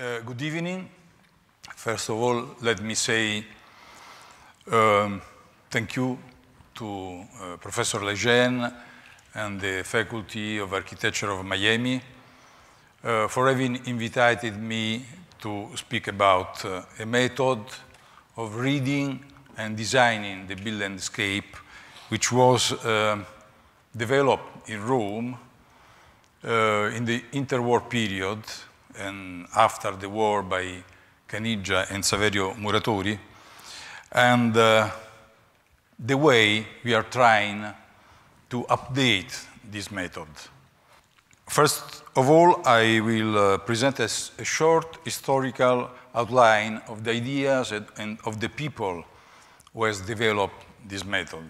Uh, good evening. First of all, let me say um, thank you to uh, Professor Lejeune and the Faculty of Architecture of Miami uh, for having invited me to speak about uh, a method of reading and designing the built landscape which was um, developed in Rome uh, in the interwar period and after the war by Canigia and Saverio Muratori, and uh, the way we are trying to update this method. First of all, I will uh, present a, short historical outline of the ideas and, and of the people who has developed this method.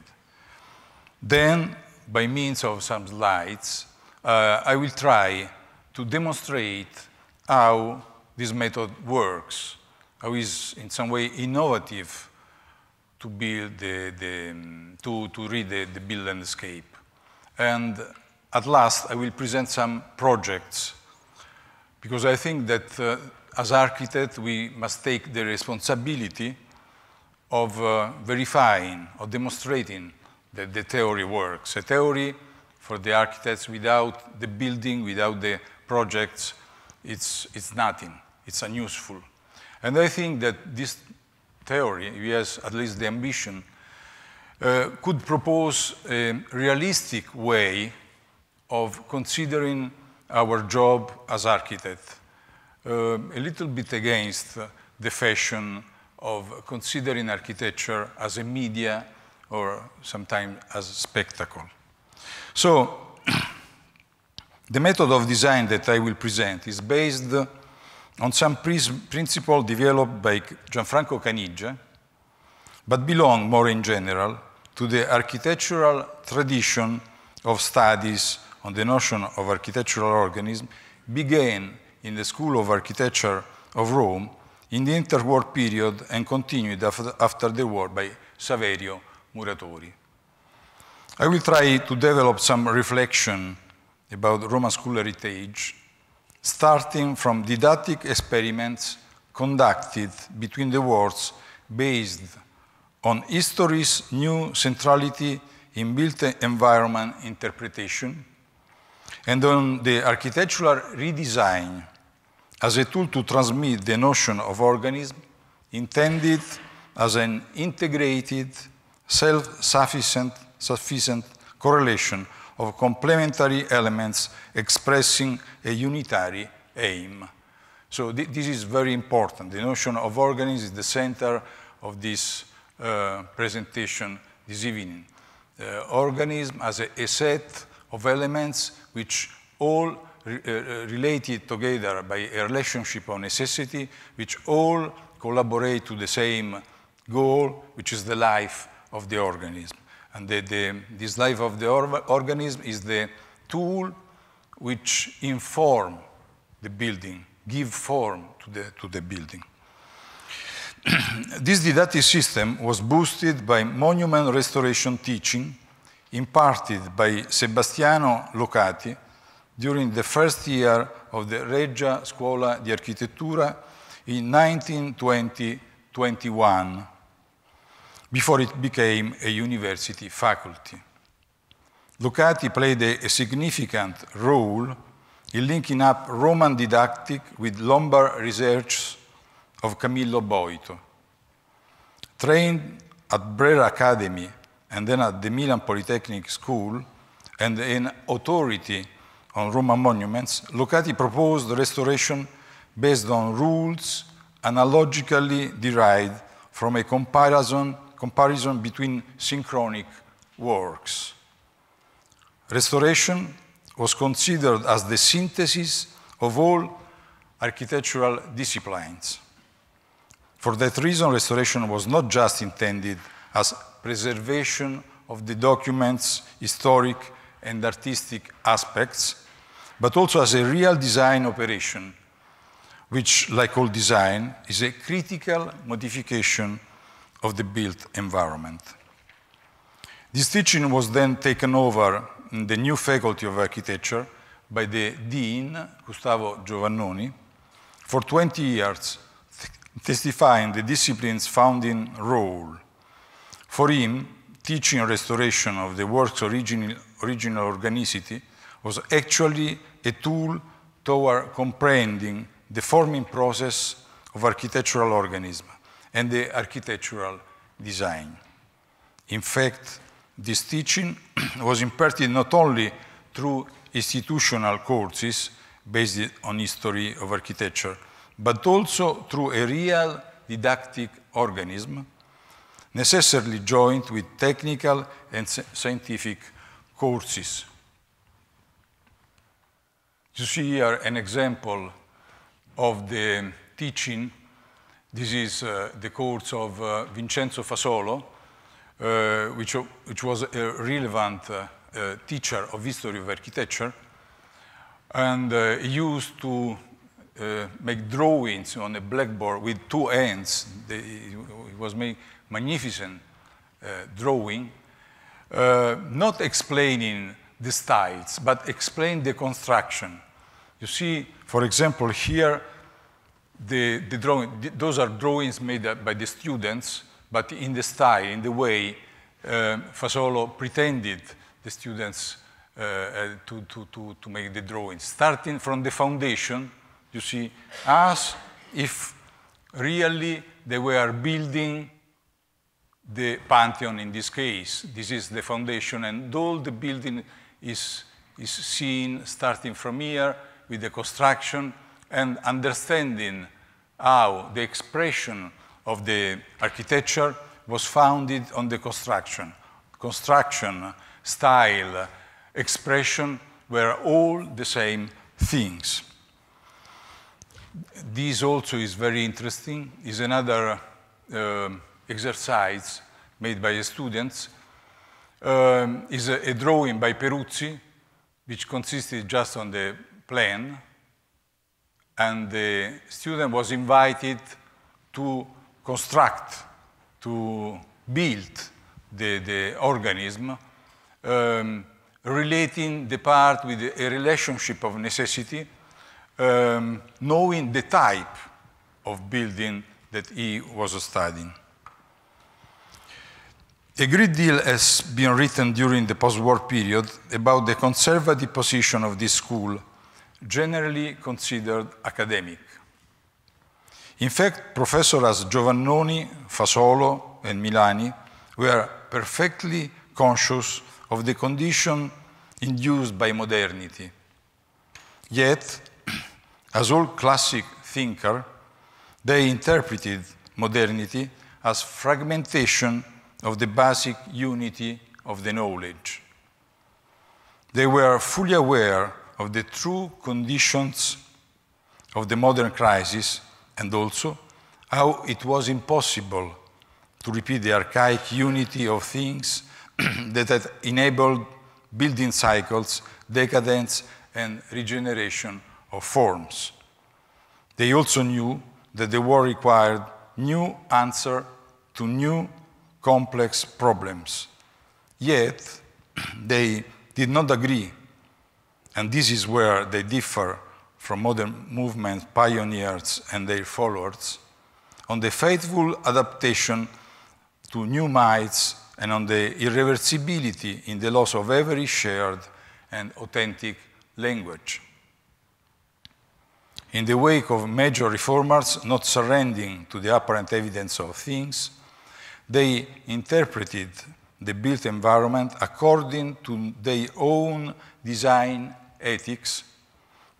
Then, by means of some slides, uh, I will try to demonstrate how this method works, how is in some way innovative to build the, the to, to read the, the build landscape. And at last, I will present some projects because I think that uh, as architects, we must take the responsibility of uh, verifying or demonstrating that the theory works. A theory for the architects without the building, without the projects, it's, it's nothing. It's unuseful. And I think that this theory, yes, at least the ambition, uh, could propose a realistic way of considering our job as architect, uh, a little bit against the fashion of considering architecture as a media or sometimes as a spectacle. So The method of design that I will present is based on some principle developed by Gianfranco Canigia, but belong more in general to the architectural tradition of studies on the notion of architectural organism began in the School of Architecture of Rome in the interwar period and continued after the war by Saverio Muratori. I will try to develop some reflection about Roman school heritage, starting from didactic experiments conducted between the walls, based on history's new centrality in built environment interpretation and on the architectural redesign as a tool to transmit the notion of organism intended as an integrated, self-sufficient correlation of complementary elements expressing a unitary aim. So th this is very important. The notion of organism is the center of this uh, presentation this evening. Uh, organism as a, a, set of elements which all re uh, uh, related together by a relationship of necessity, which all collaborate to the same goal, which is the life of the organism. And the, the, this life of the or organism is the tool which inform the building, give form to the, to the building. this didactic system was boosted by monument restoration teaching imparted by Sebastiano Locati during the first year of the Regia Scuola di Architettura in 1920-21 before it became a university faculty. Lucati played a, a significant role in linking up Roman didactic with Lombard research of Camillo Boito. Trained at Brera Academy and then at the Milan Polytechnic School, and an authority on Roman monuments, Lucati proposed restoration based on rules analogically derived from a comparison comparison between synchronic works. Restoration was considered as the synthesis of all architectural disciplines. For that reason, restoration was not just intended as preservation of the document's historic and artistic aspects, but also as a real design operation, which, like all design, is a critical modification of the built environment. This teaching was then taken over in the new Faculty of Architecture by the Dean, Gustavo Giovannoni, for 20 years, testifying the discipline's founding role. For him, teaching restoration of the work's original, original organicity was actually a tool toward comprehending the forming process of architectural organisms and the architectural design. In fact, this teaching was imparted not only through institutional courses based on history of architecture, but also through a real didactic organism, necessarily joined with technical and scientific courses. You see here an example of the teaching this is uh, the course of uh, Vincenzo Fasolo, uh, which, which, was a relevant uh, uh, teacher of history of architecture. And uh, he used to make drawings on a blackboard with two hands. They, it was a magnificent drawing, not explaining the styles, but explain the construction. You see, for example, here, the, the drawing, those are drawings made by the students, but in the style, in the way um, Fasolo pretended the students uh, uh, to, to, to, to make the drawings. Starting from the foundation, you see, as if really they were building the Pantheon in this case. This is the foundation, and all the building is, is seen starting from here with the construction and understanding how the expression of the architecture was founded on the construction. Construction, style, expression were all the same things. This also is very interesting, is another uh, exercise made by the students. Um, is a, a drawing by Peruzzi, which consisted just on the plan and the student was invited to construct, to build the, the organism, um, relating the part with a relationship of necessity, um, knowing the type of building that he was studying. A great deal has been written during the post-war period about the conservative position of this school generally considered academic. In fact, professors Giovannoni, Fasolo, and Milani were perfectly conscious of the condition induced by modernity. Yet, as all classic thinkers, they interpreted modernity as fragmentation of the basic unity of the knowledge. They were fully aware of the true conditions of the modern crisis and also how it was impossible to repeat the archaic unity of things that had enabled building cycles, decadence, and regeneration of forms. They also knew that the war required new answer to new complex problems. Yet, they did not agree and this is where they differ from modern movement pioneers and their followers on the faithful adaptation to new mites and on the irreversibility in the loss of every shared and authentic language. In the wake of major reformers not surrendering to the apparent evidence of things, they interpreted the built environment according to their own design ethics,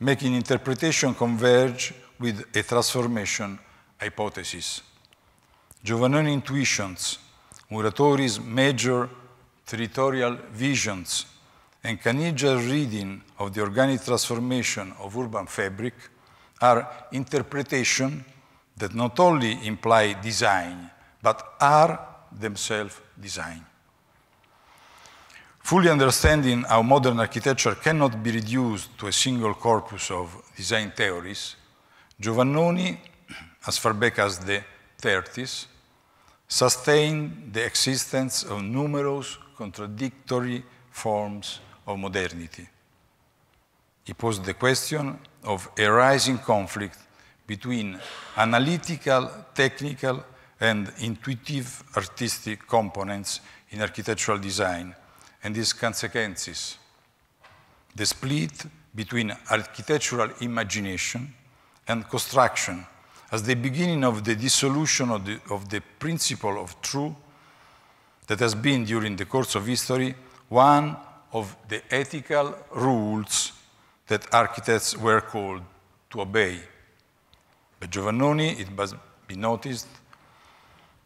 making interpretation converge with a transformation hypothesis. Giovannone intuitions, Muratori's major territorial visions, and Canigia's reading of the organic transformation of urban fabric are interpretation that not only imply design, but are themselves design. Fully understanding how modern architecture cannot be reduced to a single corpus of design theories, Giovannoni, as far back as the 30s, sustained the existence of numerous contradictory forms of modernity. He posed the question of a rising conflict between analytical, technical, and intuitive artistic components in architectural design and its consequences. The split between architectural imagination and construction as the beginning of the dissolution of the, of the principle of truth that has been, during the course of history, one of the ethical rules that architects were called to obey. But Giovannoni, it must be noticed,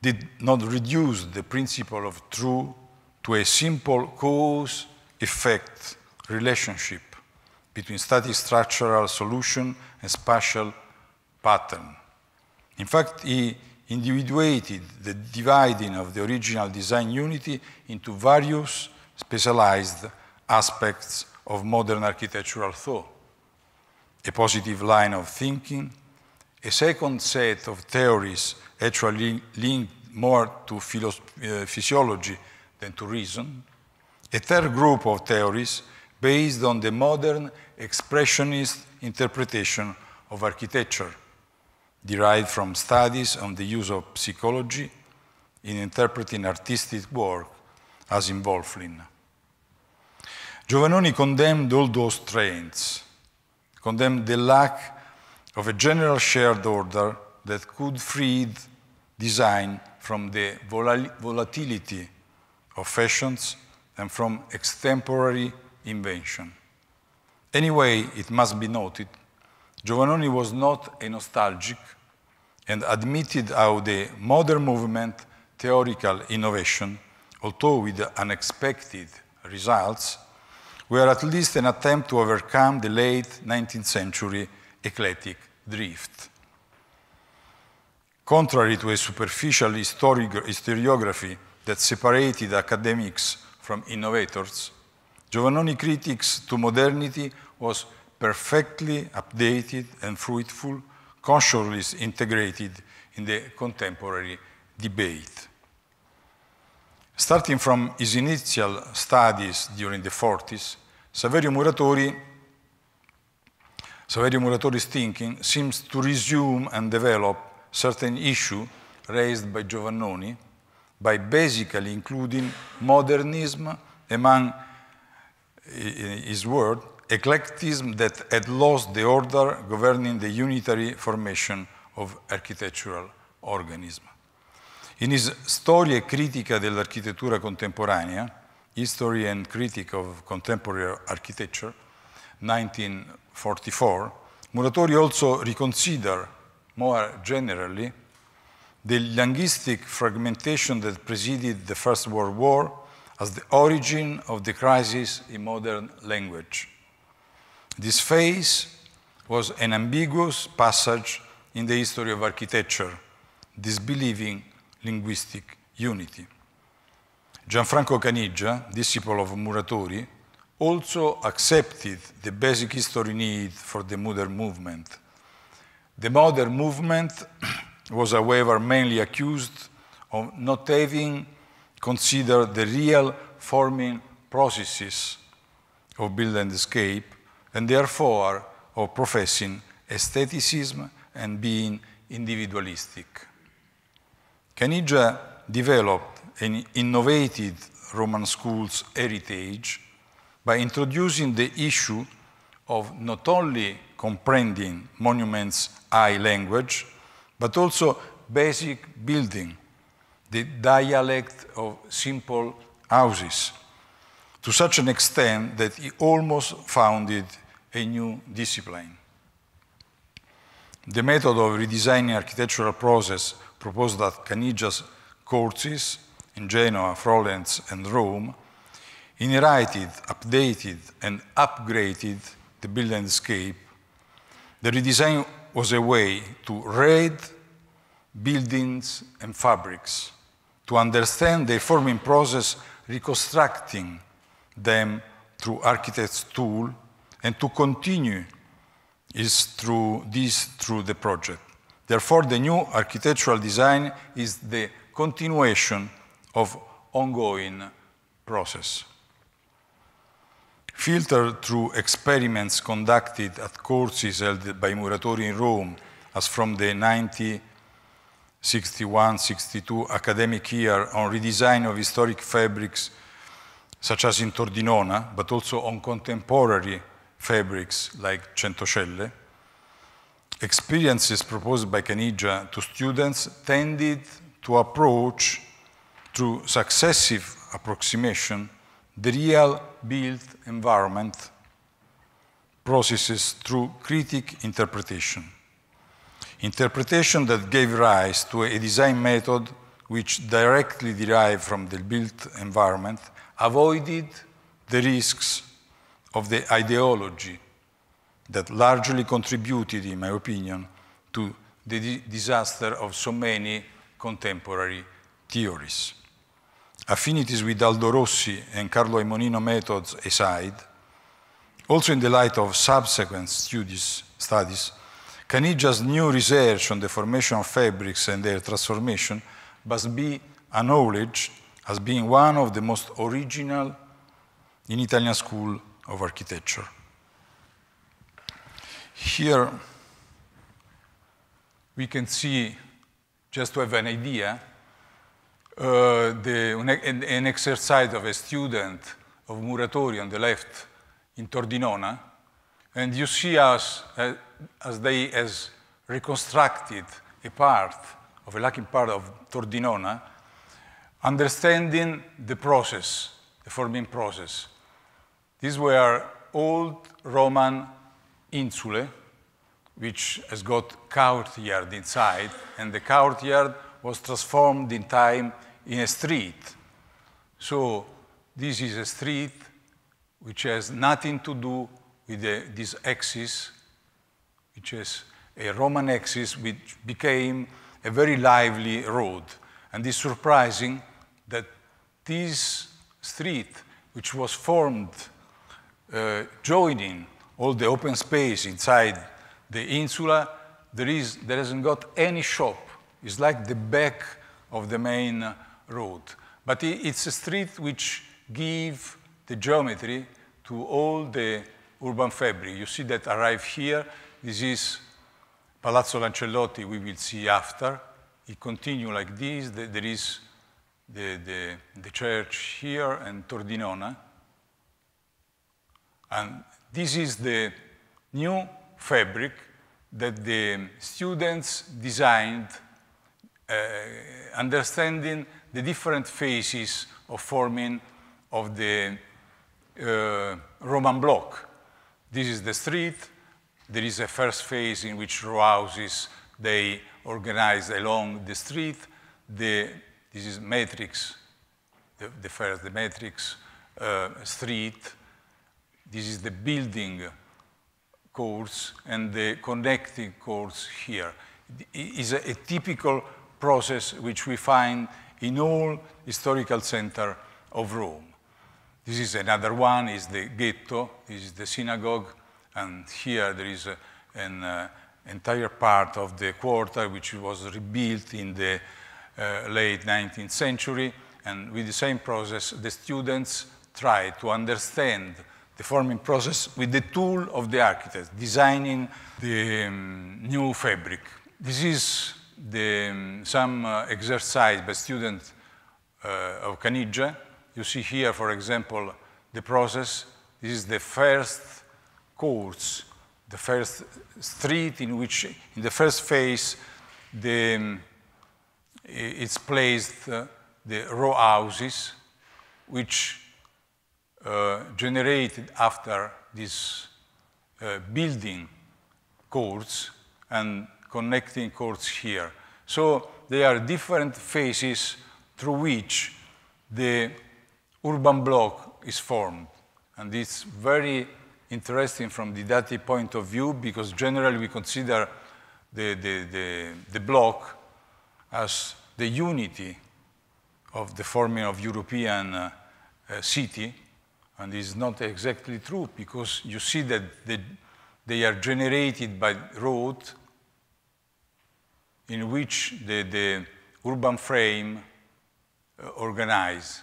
did not reduce the principle of true to a simple cause-effect relationship between static structural solution and spatial pattern. In fact, he individuated the dividing of the original design unity into various specialized aspects of modern architectural thought. A positive line of thinking, a second set of theories actually linked more to uh, physiology than to reason. A third group of theories based on the modern expressionist interpretation of architecture, derived from studies on the use of psychology in interpreting artistic work, as in Wolflin. Giovannoni condemned all those trends, condemned the lack of a general shared order that could free design from the volatility of fashions and from extemporary invention. Anyway, it must be noted, Giovannoni was not a nostalgic and admitted how the modern movement theoretical innovation, although with unexpected results, were at least an attempt to overcome the late 19th century eclectic drift. Contrary to a superficial historiography that separated academics from innovators, Giovannoni's critics to modernity was perfectly updated and fruitful, consciously integrated in the contemporary debate. Starting from his initial studies during the 40s, Saverio Muratori, Saverio Muratori's thinking seems to resume and develop certain issues raised by Giovannoni, by basically including modernism among his word, eclecticism that had lost the order governing the unitary formation of architectural organism. In his Storia critica dell'architettura contemporanea, History and Critic of Contemporary Architecture, 1944, Muratori also reconsidered more generally the linguistic fragmentation that preceded the First World War as the origin of the crisis in modern language. This phase was an ambiguous passage in the history of architecture, disbelieving linguistic unity. Gianfranco Canigia, disciple of Muratori, also accepted the basic history need for the modern movement. The modern movement was, however, mainly accused of not having considered the real forming processes of build and escape, and therefore of professing aestheticism and being individualistic. Canigia developed an innovative Roman school's heritage by introducing the issue of not only comprehending monuments' high language, but also basic building, the dialect of simple houses, to such an extent that he almost founded a new discipline. The method of redesigning architectural process proposed at Canigia's courses in Genoa, Florence, and Rome inherited, updated, and upgraded the built landscape. The redesign was a way to raid buildings and fabrics, to understand their forming process, reconstructing them through architect's tool, and to continue is through this through the project. Therefore, the new architectural design is the continuation of ongoing process filtered through experiments conducted at courses held by Muratori in Rome, as from the 1961-62 academic year on redesign of historic fabrics such as in Tordinona, but also on contemporary fabrics like Centocelle, experiences proposed by Canigia to students tended to approach through successive approximation the real built environment processes through critic interpretation. Interpretation that gave rise to a design method which directly derived from the built environment avoided the risks of the ideology that largely contributed, in my opinion, to the disaster of so many contemporary theories affinities with Aldo Rossi and Carlo Aimonino methods aside, also in the light of subsequent studies, studies, Canigia's new research on the formation of fabrics and their transformation must be acknowledged as being one of the most original in Italian school of architecture. Here we can see, just to have an idea, uh, the, an, an, exercise of a student of Muratori on the left in Tordinona, and you see us as, uh, as they has reconstructed a part of a lacking part of Tordinona, understanding the process, the forming process. These were old Roman insulae, which has got courtyard inside, and the courtyard was transformed in time in a street. So this is a street which has nothing to do with the, this axis, which is a Roman axis which became a very lively road. And it's surprising that this street, which was formed uh, joining all the open space inside the insula, there, is, there hasn't got any shop it's like the back of the main road. But it's a street which gives the geometry to all the urban fabric. You see that arrive here. This is Palazzo Lancellotti, we will see after. It continues like this. There is the, the, the church here and Tordinona. And this is the new fabric that the students designed uh, understanding the different phases of forming of the uh, Roman block. This is the street. There is a first phase in which row houses, they organize along the street. The, this is matrix, the, the first, the matrix uh, street. This is the building course and the connecting course here. It is a, a typical process which we find in all historical center of Rome. This is another one, is the ghetto, this is the synagogue, and here there is a, an uh, entire part of the quarter which was rebuilt in the uh, late 19th century, and with the same process, the students try to understand the forming process with the tool of the architect, designing the um, new fabric. This is the, um, some uh, exercise by students uh, of Caniggia. You see here, for example, the process. This is the first course, the first street in which, in the first phase, the, um, it's placed uh, the row houses, which uh, generated after this uh, building course and connecting cords here. So there are different phases through which the urban block is formed. And it's very interesting from the data point of view because generally we consider the, the, the, the block as the unity of the forming of European uh, uh, city, and it's not exactly true because you see that the, they are generated by road in which the, the urban frame uh, organize.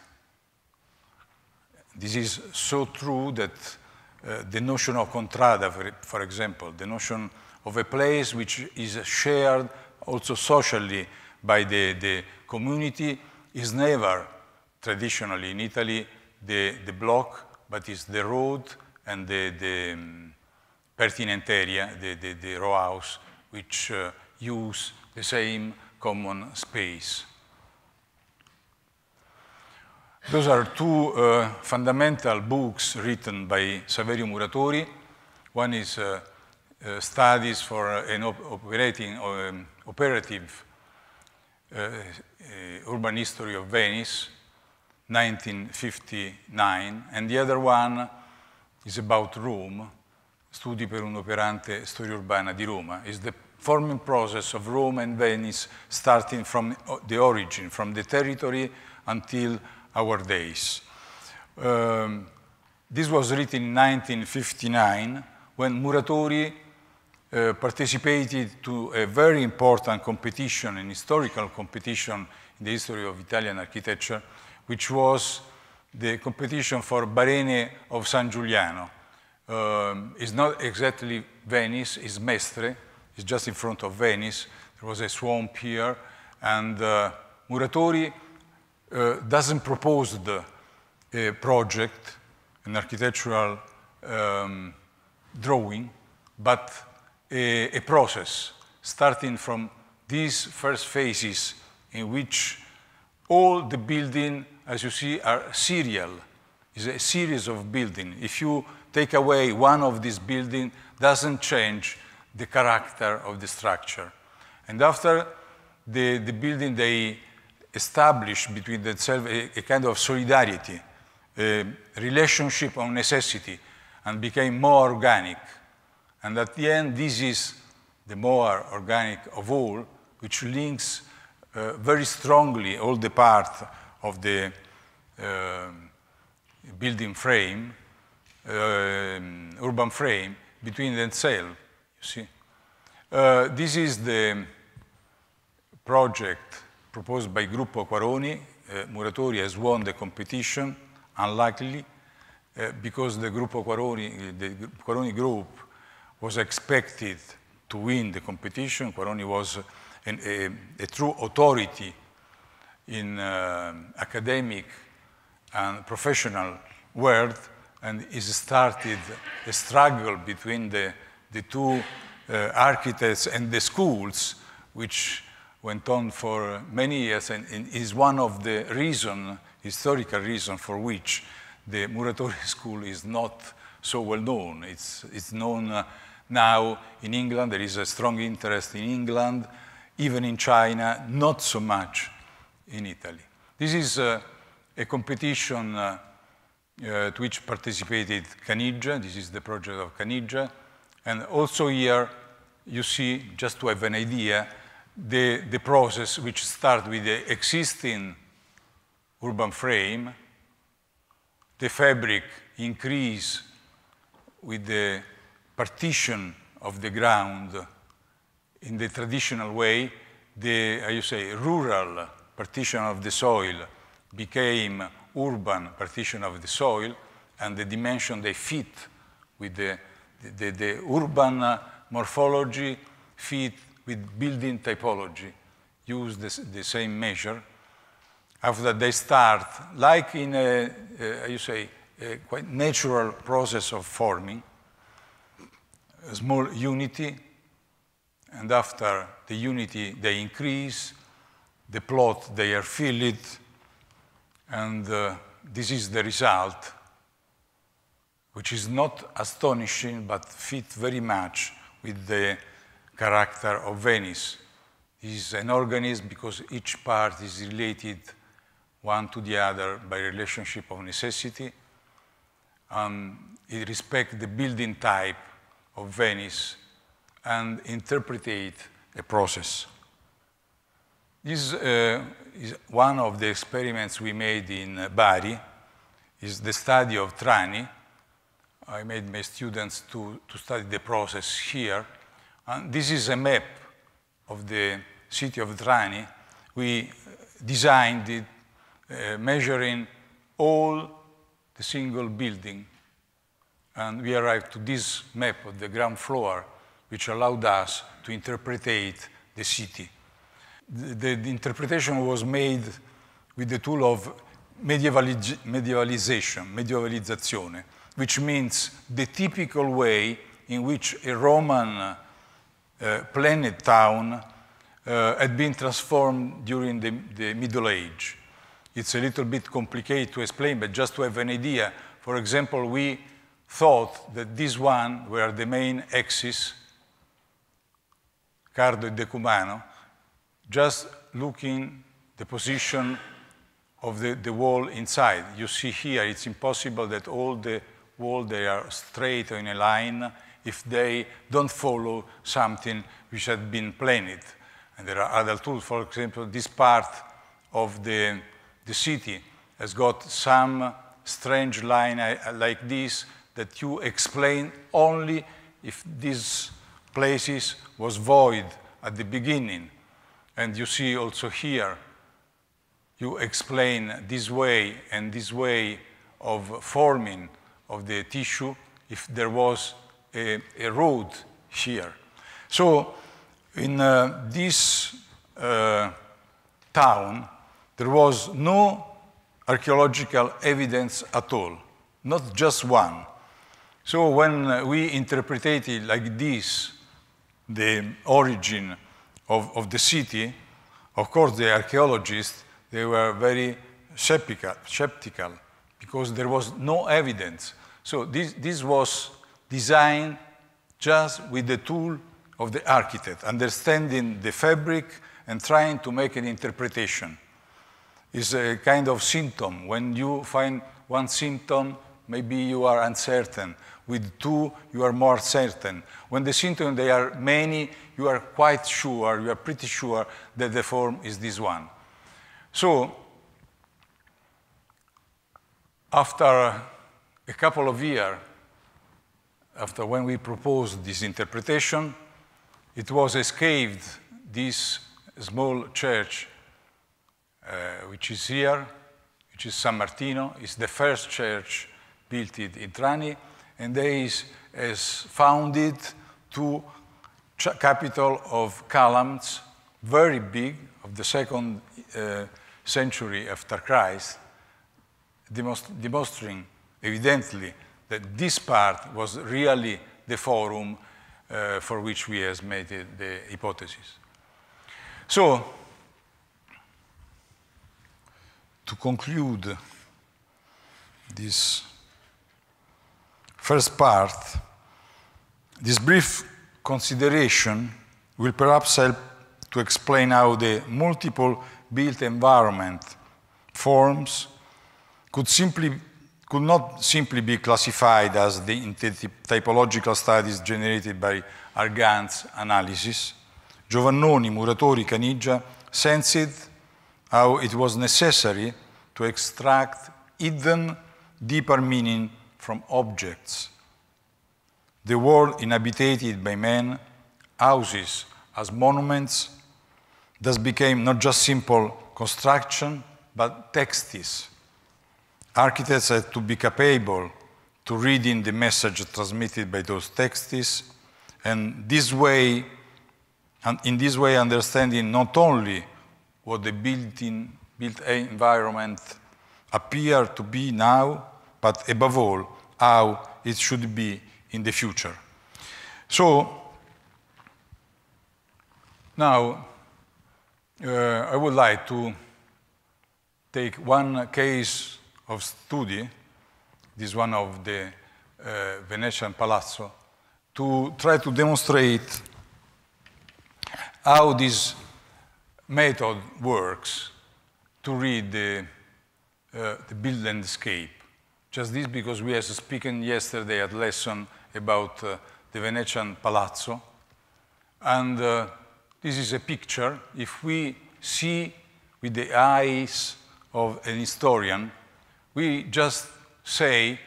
This is so true that uh, the notion of contrada, for, for, example, the notion of a place which is shared also socially by the, the community is never traditionally in Italy the, the block, but is the road and the, the um, pertinent area, the, the, the row house, which uh, use the same common space. Those are two uh, fundamental books written by Saverio Muratori. One is uh, uh, Studies for an op operating, um, Operative uh, uh, Urban History of Venice, 1959, and the other one is about Rome, Studi per un operante storia urbana di Roma, is the forming process of Rome and Venice starting from uh, the origin, from the territory until our days. Um, this was written in 1959 when Muratori uh, participated to a very important competition, an historical competition in the history of Italian architecture, which was the competition for Barene of San Giuliano. Um, it's not exactly Venice, it's Mestre, is just in front of Venice. There was a swamp here, and uh, Muratori uh, doesn't propose the a uh, project, an architectural um, drawing, but a, a process starting from these first phases in which all the building, as you see, are serial. It's a series of building. If you take away one of these building, doesn't change, the character of the structure. And after the, the building, they establish between themselves a, a kind of solidarity, a relationship of necessity, and became more organic. And at the end, this is the more organic of all, which links uh, very strongly all the part of the uh, building frame, uh, urban frame, between themselves. You see? Uh, this is the project proposed by Gruppo Quaroni. Uh, Muratori has won the competition, unlikely, uh, because the Gruppo Quaroni, the Quaroni group was expected to win the competition. Quaroni was an, a, a, true authority in uh, academic and professional world and is started a struggle between the the two uh, architects and the schools, which went on for many years and, and is one of the reason, historical reason for which the Muratori school is not so well known. It's, it's known uh, now in England, there is a strong interest in England, even in China, not so much in Italy. This is uh, a competition uh, uh to which participated Canigia. This is the project of Canigia. And also here, you see, just to have an idea, the, the process which starts with the existing urban frame, the fabric increase with the partition of the ground in the traditional way, the, how you say, rural partition of the soil became urban partition of the soil, and the dimension they fit with the the, the urban uh, morphology fit with building typology, use the, the same measure. After they start, like in a, a you say, a quite natural process of forming, a small unity, and after the unity they increase, the plot they are filled, and uh, this is the result which is not astonishing but fit very much with the character of Venice. It is an organism because each part is related one to the other by relationship of necessity. Um, it respects the building type of Venice and interpretate a process. This uh, is one of the experiments we made in Bari, is the study of Trani, I made my students to, to study the process here. And this is a map of the city of Drani. We uh, designed it uh, measuring all the single building. And we arrived to this map of the ground floor, which allowed us to interpret the city. The, the, the, interpretation was made with the tool of medievaliz medievalization, medievalizzazione which means the typical way in which a Roman uh, planet town uh, had been transformed during the, the, Middle Age. It's a little bit complicated to explain, but just to have an idea, for example, we thought that this one were the main axis, Cardo e Decumano, just looking the position of the, the wall inside. You see here, it's impossible that all the wall, they are straight or in a line if they don't follow something which had been planned. And there are other tools, for example, this part of the, the city has got some strange line uh, like this that you explain only if these places was void at the beginning. And you see also here, you explain this way and this way of forming of the tissue if there was a, a road here. So in uh, this uh, town, there was no archaeological evidence at all, not just one. So when we interpreted like this the origin of, of the city, of course the archaeologists, they were very skeptical, skeptical because there was no evidence. So this, this was designed just with the tool of the architect, understanding the fabric and trying to make an interpretation. It's a kind of symptom. When you find one symptom, maybe you are uncertain. With two, you are more certain. When the symptoms they are many, you are quite sure, you are pretty sure that the form is this one. So after a couple of years after when we proposed this interpretation, it was escaped this small church, uh, which is here, which is San Martino. It's the first church built in Trani, and they is, is founded to capital of columns, very big, of the second uh, century after Christ, demonstrating evidently that this part was really the forum uh, for which we made the hypothesis. So, to conclude this first part, this brief consideration will perhaps help to explain how the multiple built environment forms could simply could not simply be classified as the typological studies generated by Argan's analysis, Giovannoni, Muratori, Canigia sensed how it was necessary to extract hidden deeper meaning from objects. The world inhabited by men, houses as monuments, thus became not just simple construction, but textiles Architects have to be capable to reading the message transmitted by those texts, and this way, and in this way, understanding not only what the built-in built environment appear to be now, but above all, how it should be in the future. So now uh, I would like to take one case of study, this one of the uh, Venetian Palazzo, to try to demonstrate how this method works to read the, uh, the built landscape. Just this because we were speaking yesterday at lesson about uh, the Venetian Palazzo, and uh, this is a picture. If we see with the eyes of an historian, we just say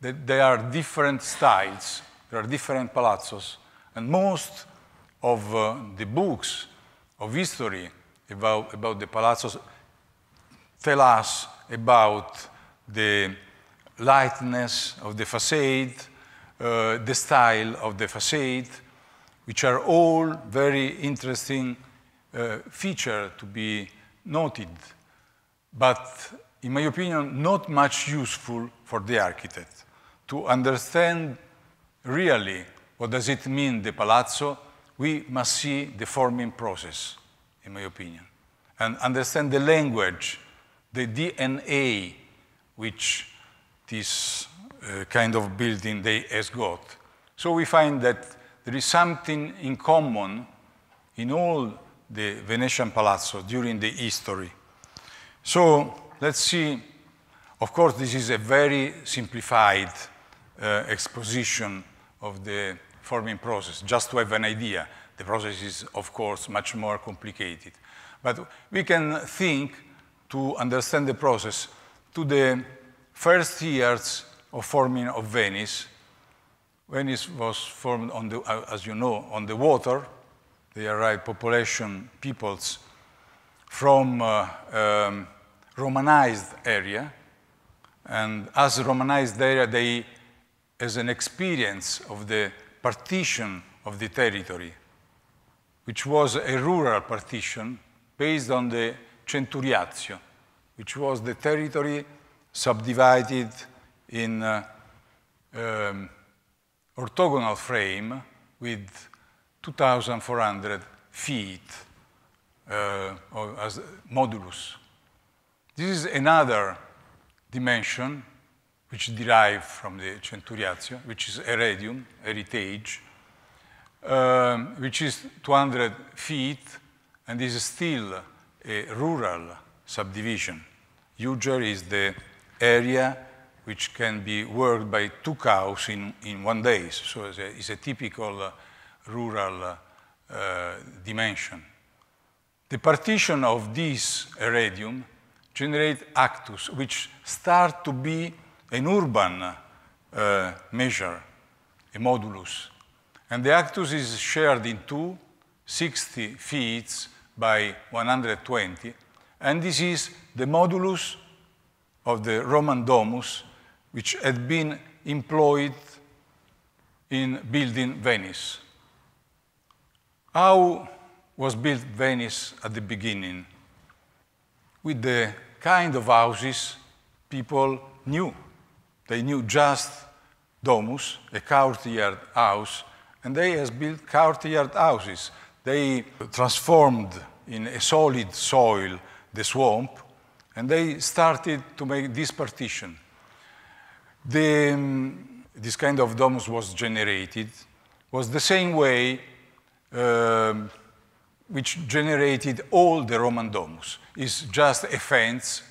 that there are different styles, there are different palazzos, and most of uh, the books of history about, about the palazzos tell us about the lightness of the facade, uh, the style of the facade, which are all very interesting uh, to be noted. But in my opinion, not much useful for the architect to understand really what does it mean, the palazzo, we must see the forming process, in my opinion, and understand the language, the DNA which this uh, kind of building they has got. So we find that there is something in common in all the Venetian palazzo during the history. So let's see. Of course, this is a very simplified uh, exposition of the forming process, just to have an idea. The process is, of course, much more complicated. But we can think to understand the process to the first years of forming of Venice. Venice was formed, on the, uh, as you know, on the water. They arrived population, peoples, from uh, um, Romanized area. And as Romanized area, they, as an experience of the partition of the territory, which was a rural partition based on the Centuriatio, which was the territory subdivided in uh, um, orthogonal frame with 2,400 feet uh, as modulus this is another dimension which derived from the Centuriatio, which is eredium, heritage, um, which is 200 feet, and is still a rural subdivision. Usually is the area which can be worked by two cows in, in one day. So it's a, it's a typical uh, rural uh, dimension. The partition of this eredium generate actus, which start to be an urban uh, measure, a modulus. And the actus is shared in two, 60 feet by 120, and this is the modulus of the Roman domus, which had been employed in building Venice. How was built Venice at the beginning? with the kind of houses people knew. They knew just domus, a courtyard house, and they has built courtyard houses. They transformed in a solid soil the swamp, and they started to make this partition. The, um, this kind of domus was generated, was the same way um, which generated all the Roman domus. It's just a fence,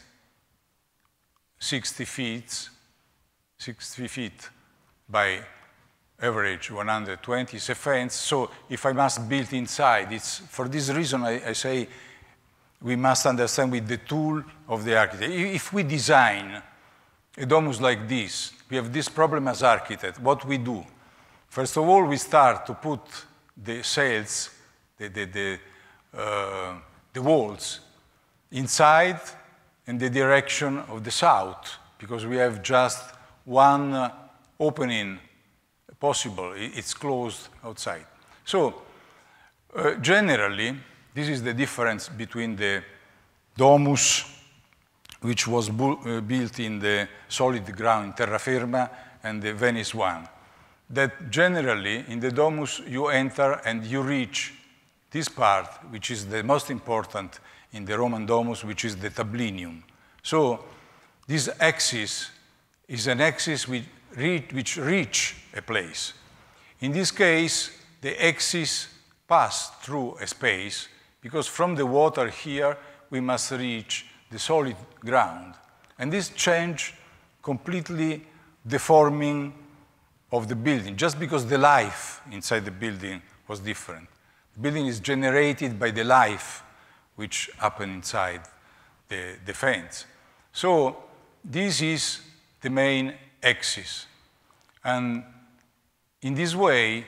60 feet, 60 feet by average 120 is a fence. So if I must build inside, it's for this reason I, I, say we must understand with the tool of the architect. If we design a domus like this, we have this problem as architect. What we do? First of all, we start to put the sails the, the, the, uh, the walls inside in the direction of the south, because we have just one uh, opening possible. It's closed outside. So uh, generally, this is the difference between the domus, which was uh, built in the solid ground, terra firma, and the Venice one. That generally, in the domus, you enter and you reach this part, which is the most important in the Roman domus, which is the tablinium. So this axis is an axis which reach, which reach a place. In this case, the axis pass through a space because from the water here, we must reach the solid ground. And this change completely deforming of the building, just because the life inside the building was different. Building is generated by the life which happened inside the, the fence. So this is the main axis. And in this way,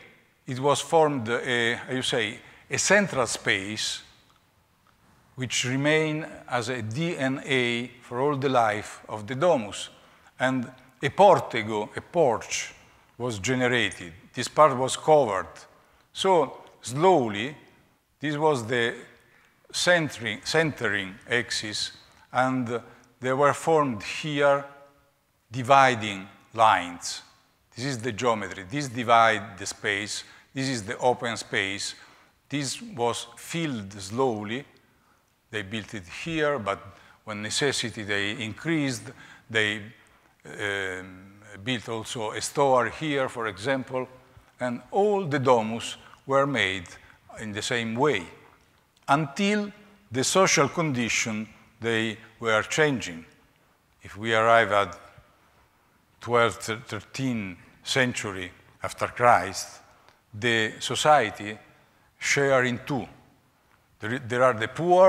it was formed, a, how you say, a central space which remained as a DNA for all the life of the domus. And a portico, a porch, was generated. This part was covered. So slowly, this was the centering, centering axis, and they were formed here dividing lines. This is the geometry. This divide the space. This is the open space. This was filled slowly. They built it here, but when necessity they increased, they um, built also a store here, for example, and all the domus were made in the same way until the social condition they were changing. If we arrive at 12th, 13th century after Christ, the society share in two. There are the poor,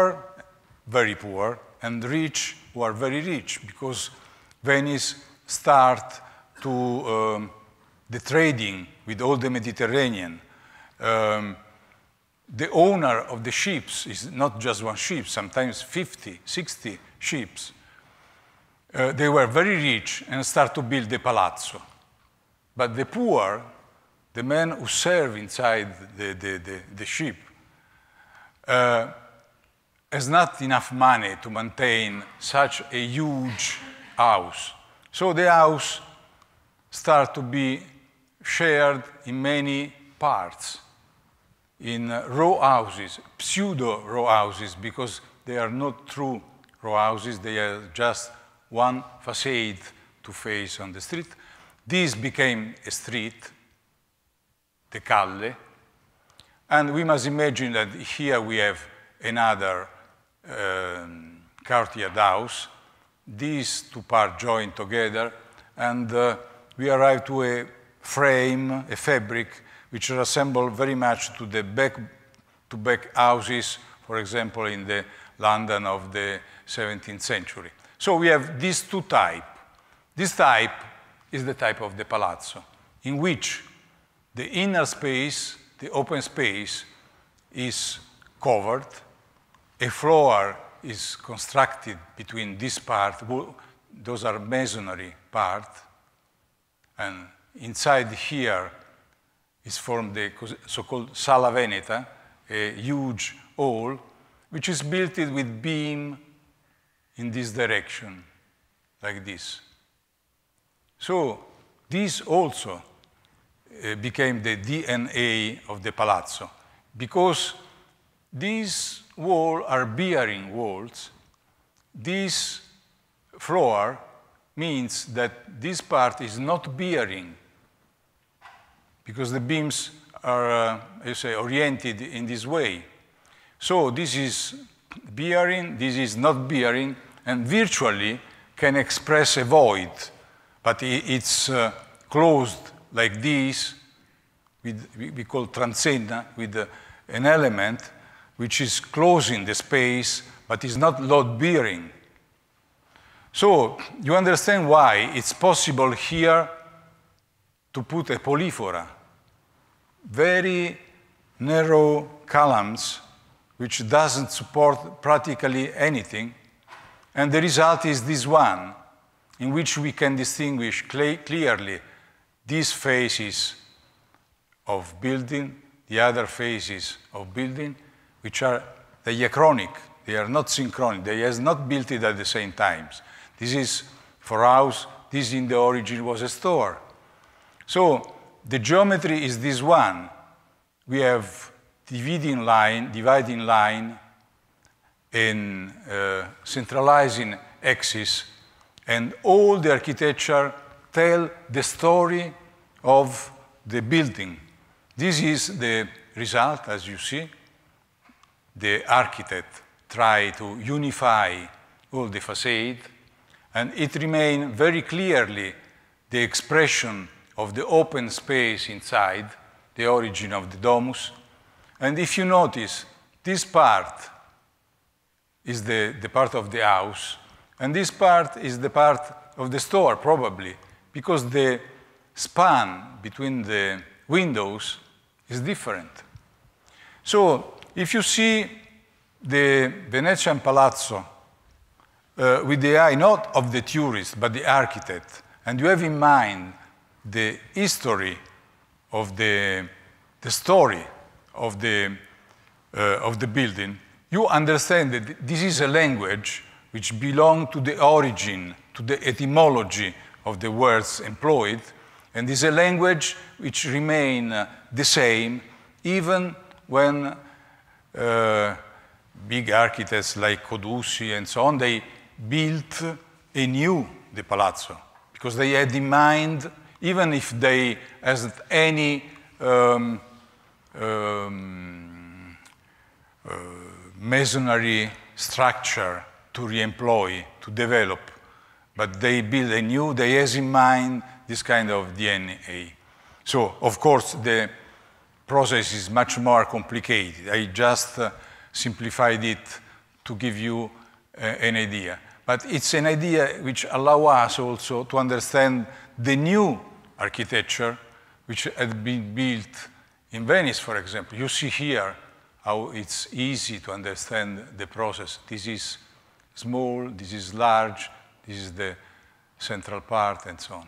very poor, and rich who are very rich because Venice start to um, the trading with all the Mediterranean um, the owner of the ships is not just one ship, sometimes 50, 60 ships. Uh, they were very rich and start to build the palazzo. But the poor, the men who serve inside the, the, the, the ship, uh, has not enough money to maintain such a huge house. So the house start to be shared in many parts in row houses, pseudo row houses, because they are not true row houses, they are just one facade to face on the street. This became a street, the Calle, and we must imagine that here we have another um, courtyard house. These two parts join together, and uh, we arrive to a frame, a fabric, which resemble very much to the back, to back houses, for example, in the London of the 17th century. So we have these two types. This type is the type of the palazzo, in which the inner space, the open space, is covered. A floor is constructed between this part, those are masonry part, and inside here is formed the so-called Sala Veneta, a huge hall, which is built with beam in this direction, like this. So this also uh, became the DNA of the palazzo, because these walls are bearing walls. This floor means that this part is not bearing because the beams are, uh, you say, oriented in this way. So this is bearing, this is not bearing, and virtually can express a void, but it's uh, closed like this, with, we call transcenda, with uh, an element which is closing the space, but is not load-bearing. So you understand why it's possible here to put a polyphora, very narrow columns, which doesn't support practically anything. And the result is this one, in which we can distinguish clearly these phases of building, the other phases of building, which are diachronic. They are not synchronic. They have not built it at the same times. This is for house. This in the origin was a store. So the geometry is this one. We have dividing line, dividing line, and uh, centralizing axis, and all the architecture tell the story of the building. This is the result, as you see. The architect try to unify all the facade, and it remains very clearly the expression of the open space inside, the origin of the domus. And if you notice, this part is the, the part of the house, and this part is the part of the store, probably, because the span between the windows is different. So if you see the Venetian palazzo uh, with the eye not of the tourist, but the architect, and you have in mind the history of the, the story of the, uh, of the building, you understand that this is a language which belongs to the origin, to the etymology of the words employed, and is a language which remain uh, the same even when uh, big architects like Codusi and so on, they built anew the palazzo because they had in mind even if they has any um, um, uh, masonry structure to reemploy, to develop, but they build a new, they has in mind this kind of DNA. So, of course, the process is much more complicated. I just uh, simplified it to give you uh, an idea. But it's an idea which allows us also to understand the new architecture which had been built in Venice, for example. You see here how it's easy to understand the process. This is small, this is large, this is the central part, and so on.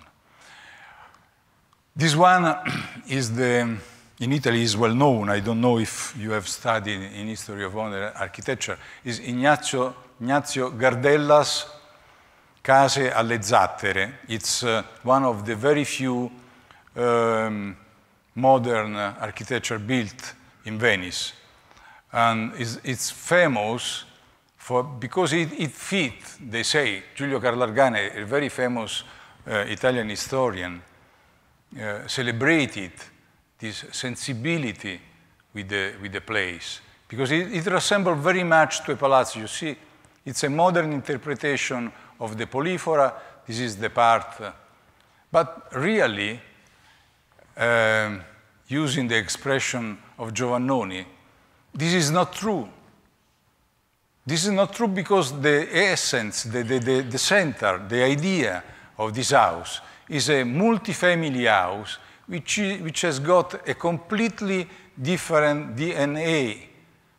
This one is the, in Italy is well known. I don't know if you have studied in history of modern architecture. Is Ignazio, Ignazio Gardella's Case alle Zattere. It's uh, one of the very few um, modern architecture built in Venice. And it's, it's famous for, because it, it fit, they say, Giulio Carlargane, a very famous uh, Italian historian, uh, celebrated this sensibility with the, with the place because it, it resembles very much to a palazzo. You see, it's a modern interpretation of the polyphora. This is the part. Uh, but really, um, using the expression of Giovannoni, this is not true. This is not true because the essence, the, the, the, the center, the idea of this house is a multifamily house which, which has got a completely different DNA.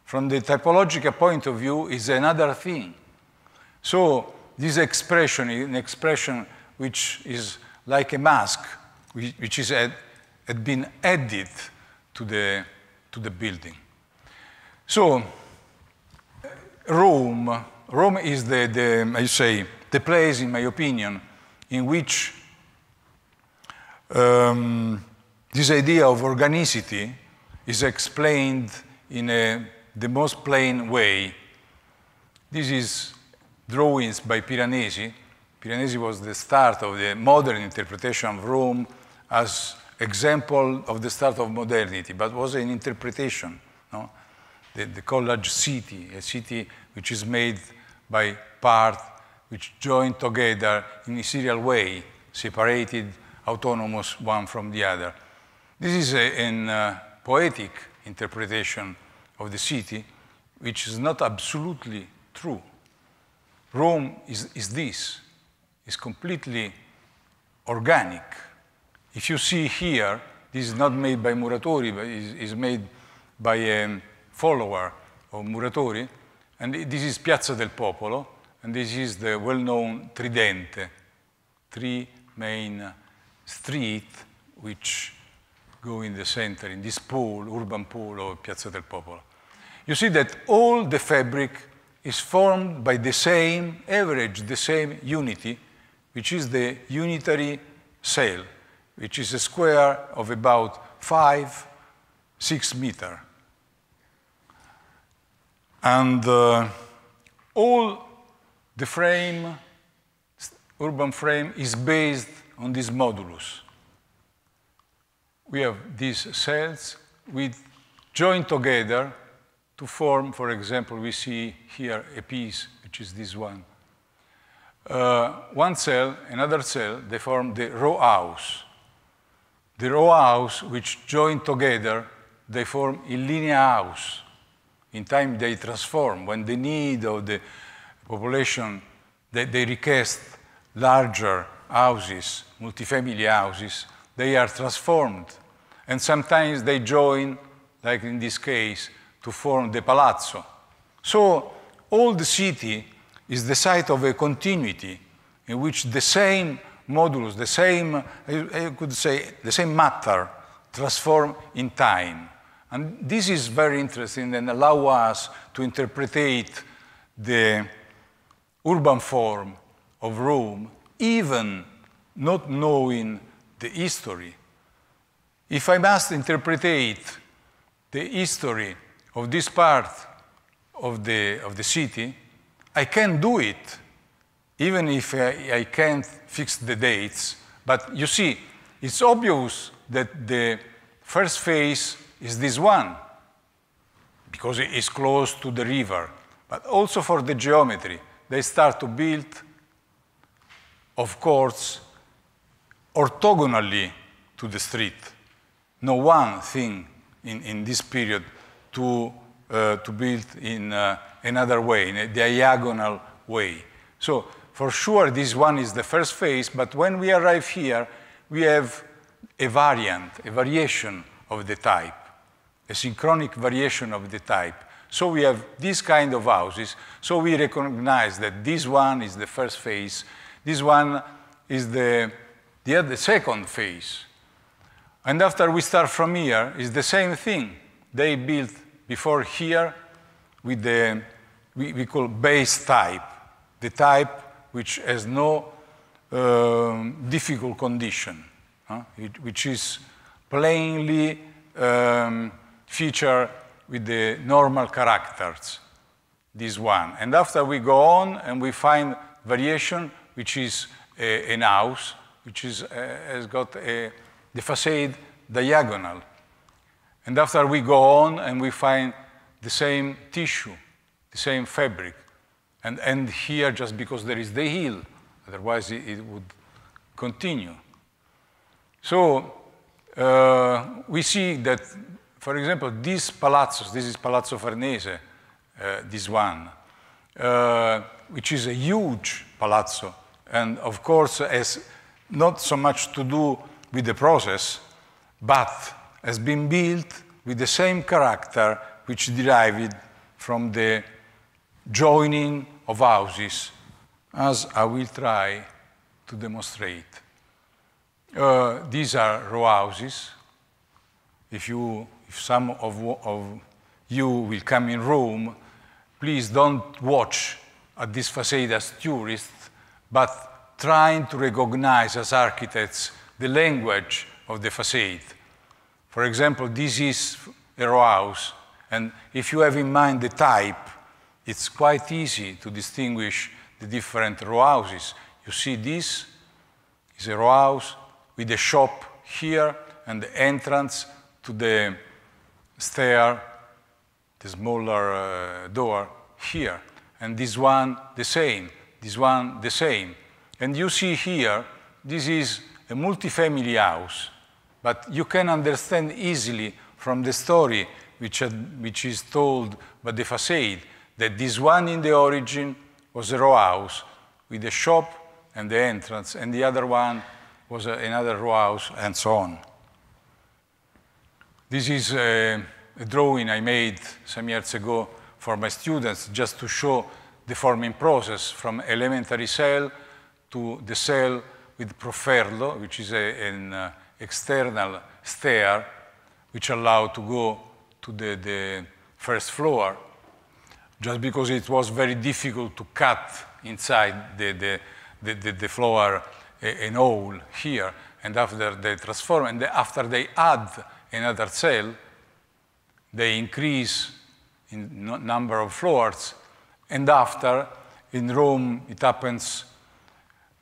From the typological point of view, is another thing. So this expression an expression which is like a mask, which, is had, had been added to the, to the building. So, Rome, Rome is the, the, I say, the place, in my opinion, in which um, this idea of organicity is explained in a, the most plain way. This is drawings by Piranesi. Piranesi was the start of the modern interpretation of Rome as example of the start of modernity, but was an interpretation. No? The, the collage city, a city which is made by parts which join together in a serial way, separated, autonomous one from the other. This is a, a uh, poetic interpretation of the city, which is not absolutely true. Rome is, is this, is completely organic. If you see here, this is not made by Muratori, but is, is made by a follower of Muratori. And this is Piazza del Popolo, and this is the well-known Tridente, three main street which go in the center, in this pool, urban pool of Piazza del Popolo. You see that all the fabric is formed by the same average, the same unity, which is the unitary sail, which is a square of about five, six meter. And uh, all the frame, urban frame, is based on this modulus. We have these cells, with join together to form, for example, we see here a piece, which is this one. Uh, one cell, another cell, they form the row house. The row house, which join together, they form a linear house. In time, they transform. When the need of the population, they, they request larger houses, multifamily houses, they are transformed. And sometimes they join, like in this case, to form the palazzo. So, old city is the site of a continuity in which the same modulus, the same, I could say, the same matter transform in time. And this is very interesting and allow us to interpret the urban form of Rome, even not knowing the history. If I must interpret the history of this part of the, of the city, I can do it, even if I, I can't fix the dates. But you see, it's obvious that the first phase is this one, because it is close to the river, but also for the geometry. They start to build, of course, orthogonally to the street. No one thing in, in this period to, uh, to build in uh, another way, in a diagonal way. So for sure, this one is the first phase, but when we arrive here, we have a variant, a variation of the type, a synchronic variation of the type. So we have this kind of houses. So we recognize that this one is the first phase. This one is the, the, the second phase. And after we start from here, it's the same thing. They built before here, with the, we, we call base type, the type which has no um, difficult condition, huh? it, which is plainly um, with the normal characters, this one. And after we go on and we find variation, which is a, an house, which is, uh, has got a, the facade diagonal, and after we go on and we find the same tissue, the same fabric, and end here just because there is the heel. Otherwise, it, it would continue. So uh, we see that, for example, these palazzos, this is Palazzo Farnese, uh, this one, uh, which is a huge palazzo, and of course has not so much to do with the process, but has been built with the same character which derived from the joining of houses, as I will try to demonstrate. Uh, these are row houses. If, you, if some of, of you will come in Rome, please don't watch at this facade as tourists, but trying to recognize as architects the language of the facade. For example, this is a row house, and if you have in mind the type, it's quite easy to distinguish the different row houses. You see this is a row house with the shop here and the entrance to the stair, the smaller uh, door here. And this one the same, this one the same. And you see here, this is a multifamily house but you can understand easily from the story which, had, which is told by the facade that this one in the origin was a row house with a shop and the entrance, and the other one was a, another row house, and so on. This is a, a drawing I made some years ago for my students just to show the forming process from elementary cell to the cell with Proferlo, which is a, an, uh, external stair which allowed to go to the, the first floor just because it was very difficult to cut inside the, the, the, the, the floor an hole here and after they transform and after they add another cell they increase in number of floors and after in Rome it happens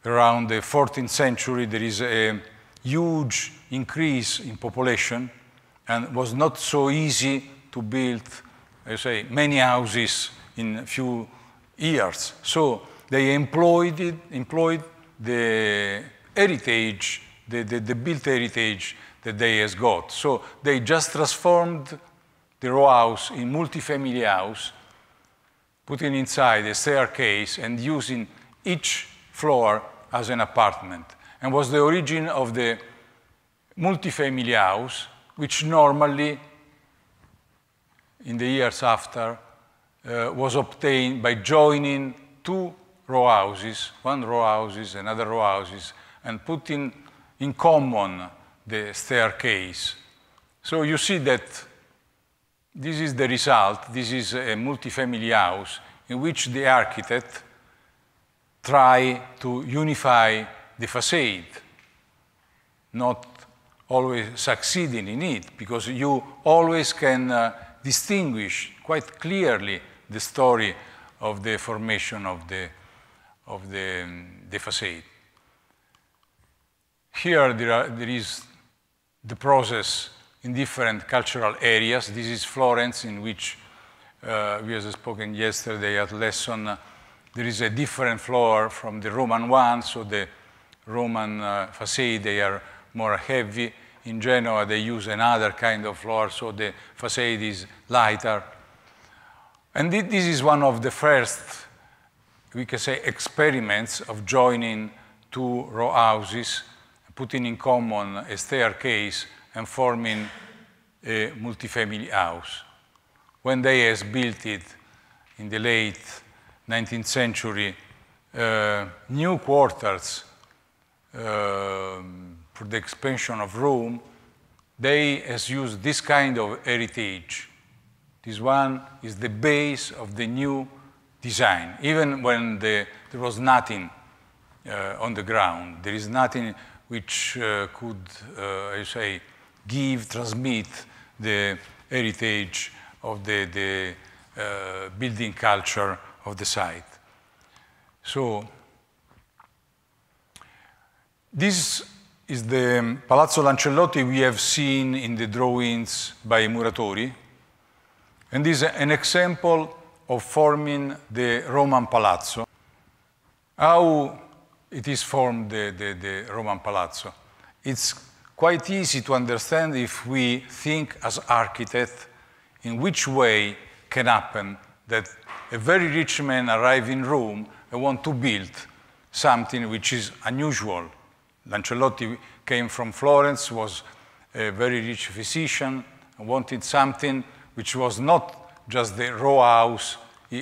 around the 14th century there is a huge increase in population and was not so easy to build, I say, many houses in a few years. So they employed, it, employed the heritage, the, the, the built heritage that they has got. So they just transformed the row house in multifamily house, putting inside a staircase and using each floor as an apartment and was the origin of the multifamily house, which normally, in the years after, uh, was obtained by joining two row houses, one row houses, another row houses, and putting in common the staircase. So you see that this is the result, this is a multifamily house in which the architect try to unify the facade, not always succeeding in it, because you always can uh, distinguish quite clearly the story of the formation of the, of the, um, the facade. Here there, are, there is the process in different cultural areas. This is Florence, in which uh, we have spoken yesterday at lesson. There is a different floor from the Roman one, so the Roman uh, facade, they are more heavy. In Genoa, they use another kind of floor, so the facade is lighter. And th this is one of the first, we can say, experiments of joining two row houses, putting in common a staircase and forming a multifamily house. When they has built it in the late 19th century, uh, new quarters um, for the expansion of Rome, they has used this kind of heritage. This one is the base of the new design, even when the, there was nothing uh, on the ground. There is nothing which uh, could, uh, I say, give, transmit the heritage of the, the uh, building culture of the site. So this is the Palazzo Lancellotti we have seen in the drawings by Muratori. And this is an example of forming the Roman Palazzo. How it is formed, the, the, the Roman Palazzo? It's quite easy to understand if we think as architects in which way can happen that a very rich man arrive in Rome and want to build something which is unusual Lancelotti came from Florence, was a very rich physician, wanted something which was not just the raw house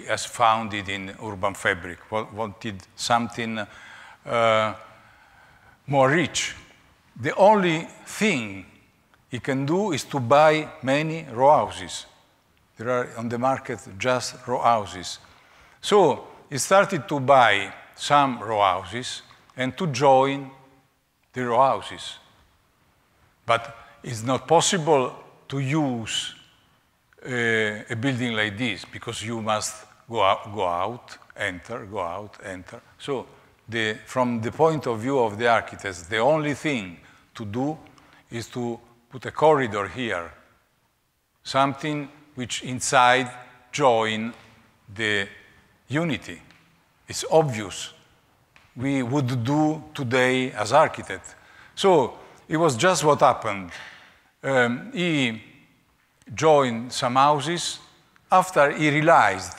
as founded in urban fabric, wanted something uh, more rich. The only thing he can do is to buy many raw houses. There are on the market just raw houses. So he started to buy some raw houses and to join their houses. But it's not possible to use uh, a building like this because you must go out, go out, enter, go out, enter. So the, from the point of view of the architects, the only thing to do is to put a corridor here, something which inside join the unity. It's obvious we would do today as architect. So it was just what happened. Um, he joined some houses after he realized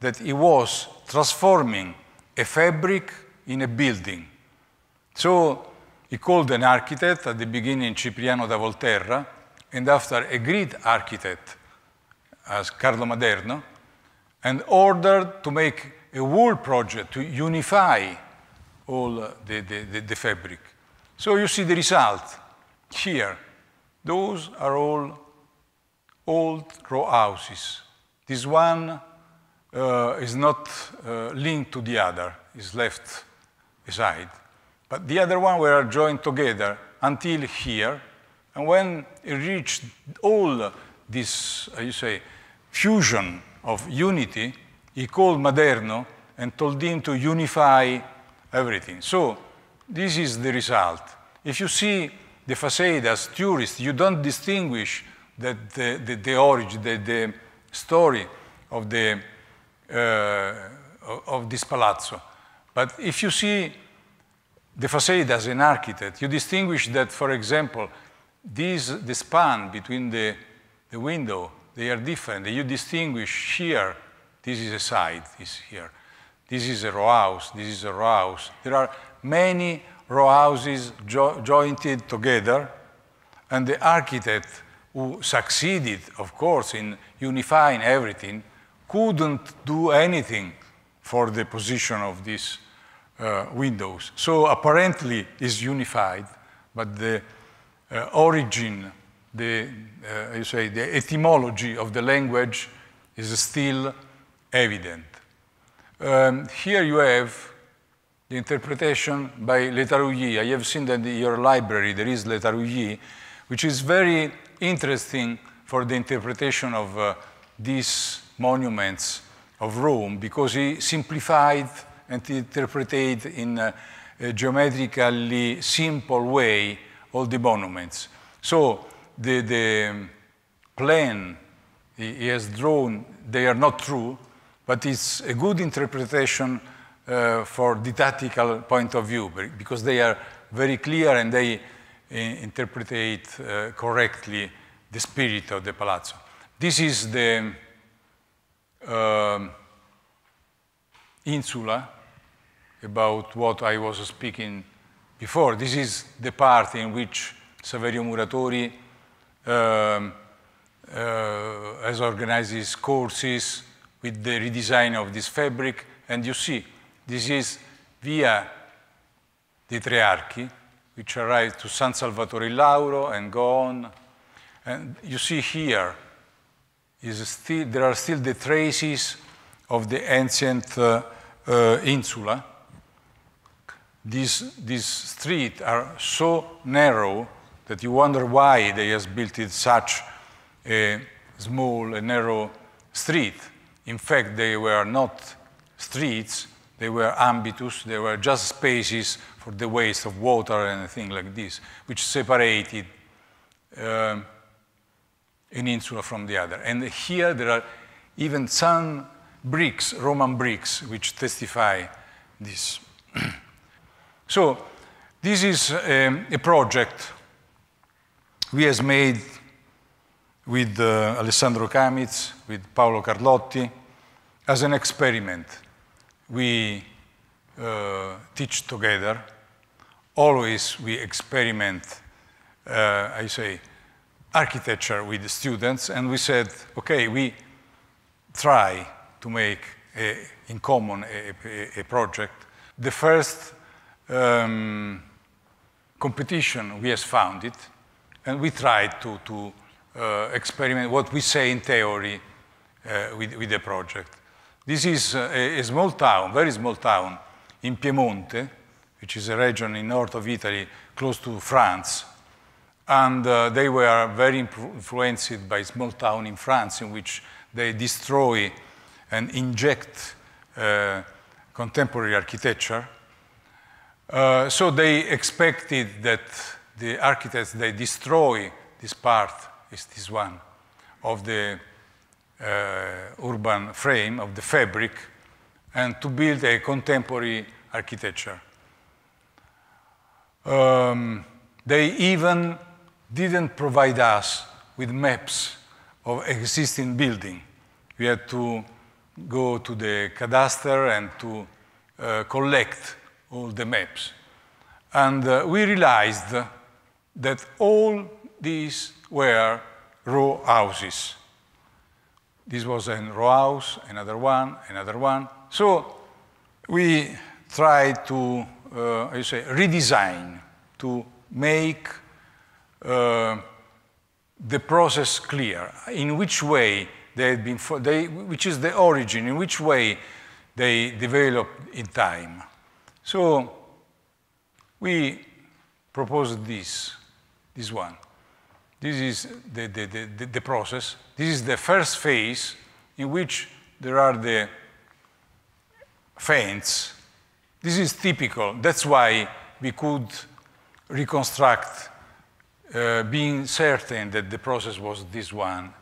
that he was transforming a fabric in a building. So he called an architect, at the beginning Cipriano da Volterra, and after a great architect as Carlo Maderno, and ordered to make a whole project to unify all the, the, the, the fabric. So you see the result here. Those are all old row houses. This one uh, is not uh, linked to the other, is left aside. But the other one were joined together until here. And when it reached all this, uh, you say, fusion of unity, he called Maderno and told him to unify everything. So this is the result. If you see the facade as tourist, you don't distinguish that the, the, the origin, the, the story of, the, uh, of this palazzo. But if you see the facade as an architect, you distinguish that, for example, these, the span between the, the window, they are different. You distinguish here, this is a side, this here. This is a row house, this is a row house. There are many row houses jo jointed together, and the architect who succeeded, of course, in unifying everything, couldn't do anything for the position of these uh, windows. So apparently it's unified, but the uh, origin, the, uh, you say, the etymology of the language is still evident. Um, here you have the interpretation by Letarouilly. I have seen that in your library there is Letarouilly, which is very interesting for the interpretation of uh, these monuments of Rome because he simplified and interpreted in a, a geometrically simple way all the monuments. So the, the plan he has drawn, they are not true, but it's a good interpretation uh, for didactical point of view because they are very clear and they uh, eh, interpret uh, correctly the spirit of the palazzo. This is the um, insula about what I was speaking before. This is the part in which Saverio Muratori um, uh, has organized his courses with the redesign of this fabric. And you see, this is via the Triarchi, which arrived to San Salvatore Lauro and go on. And you see here, still, there are still the traces of the ancient uh, uh, insula. These, these streets are so narrow that you wonder why they have built it such a small and narrow street. In fact, they were not streets, they were ambitus, they were just spaces for the waste of water and things like this, which separated um, an insula from the other. And here there are even some bricks, Roman bricks, which testify this. so this is um, a project we has made with uh, Alessandro Kamitz, with Paolo Carlotti, as an experiment. We uh, teach together. Always we experiment, uh, I say, architecture with the students. And we said, OK, we try to make a, in common a, a, project. The first um, competition, we has founded, And we tried to, to uh, experiment what we say in theory uh, with, with the project. This is a, eh, a small town, very small town, in Piemonte, which is a region in north of Italy, close to France. And uh, they were very influenced by small town in France in which they destroy and inject uh, contemporary architecture. Uh, so they expected that the architects, they destroy this part, is this one, of the uh, urban frame of the fabric and to build a contemporary architecture. Um, they even didn't provide us with maps of existing building. We had to go to the cadastre and to uh, collect all the maps. And uh, we realized that all these were row houses. This was in row house, another one, another one. So we tried to, uh, I say, redesign to make uh, the process clear. In which way they had been, they, which is the origin, in which way they developed in time. So we proposed this, this one. This is the, the, the, the, process. This is the first phase in which there are the feints. This is typical. That's why we could reconstruct uh, being certain that the process was this one.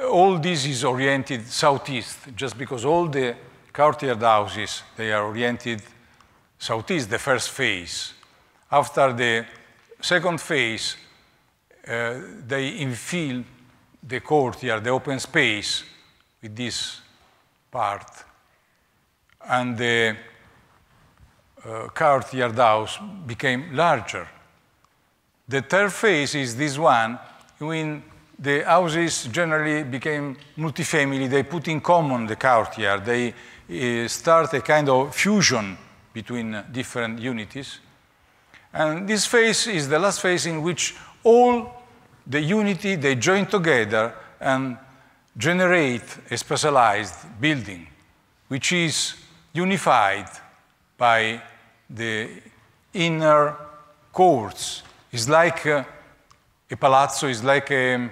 all this is oriented southeast, just because all the courtyard houses, they are oriented southeast, the first phase. After the second phase, uh, they infill the courtyard, the open space with this part. And the uh, courtyard house became larger. The third phase is this one, when the houses generally became multifamily, they put in common the courtyard, they uh, start a kind of fusion between different unities. And this phase is the last phase in which all the unity they join together and generate a specialized building, which is unified by the inner courts. It's like a, a palazzo, it's like a um,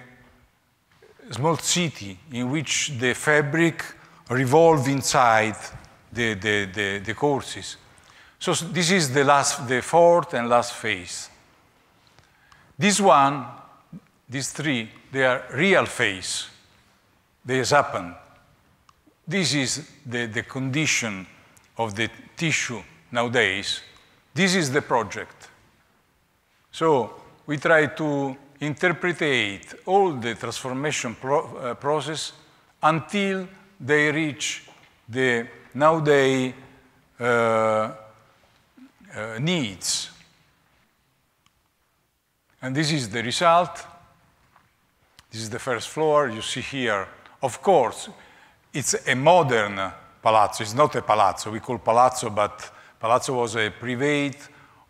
small city in which the fabric revolves inside the, the, the, the courses. So this is the last, the fourth and last phase. This one, these three, they are real phase. They has happened. This is the, the condition of the tissue nowadays. This is the project. So we try to interpretate all the transformation pro uh, process until they reach the nowadays uh, uh, needs and this is the result. This is the first floor you see here. Of course, it's a modern palazzo. It's not a palazzo. We call palazzo, but palazzo was a private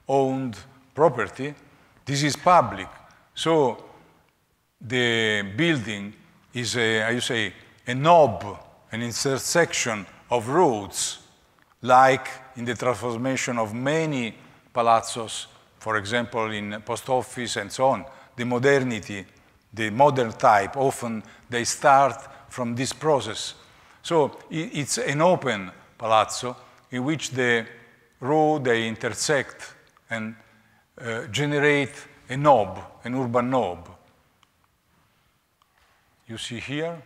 owned property. This is public. So the building is a, you say, a knob, an intersection of roads, like in the transformation of many palazzos for example, in post office and so on, the modernity, the modern type, often they start from this process. So it's an open palazzo in which the row they intersect and uh, generate a knob, an urban knob. You see here,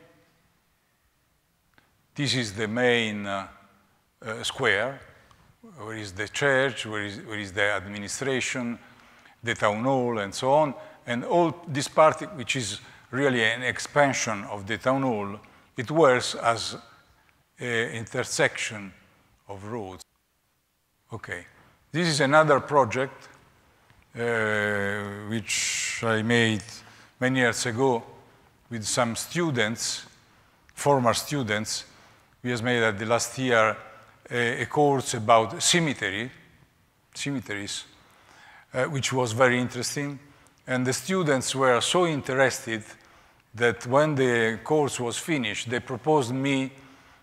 this is the main uh, uh, square, where is the church, where is, where is the administration, the town hall, and so on. And all this part, which is really an expansion of the town hall, it works as an intersection of roads. Okay, this is another project uh, which I made many years ago with some students, former students. We have made at the last year a, a course about cemeteries, uh, which was very interesting. And the students were so interested that when the course was finished, they proposed me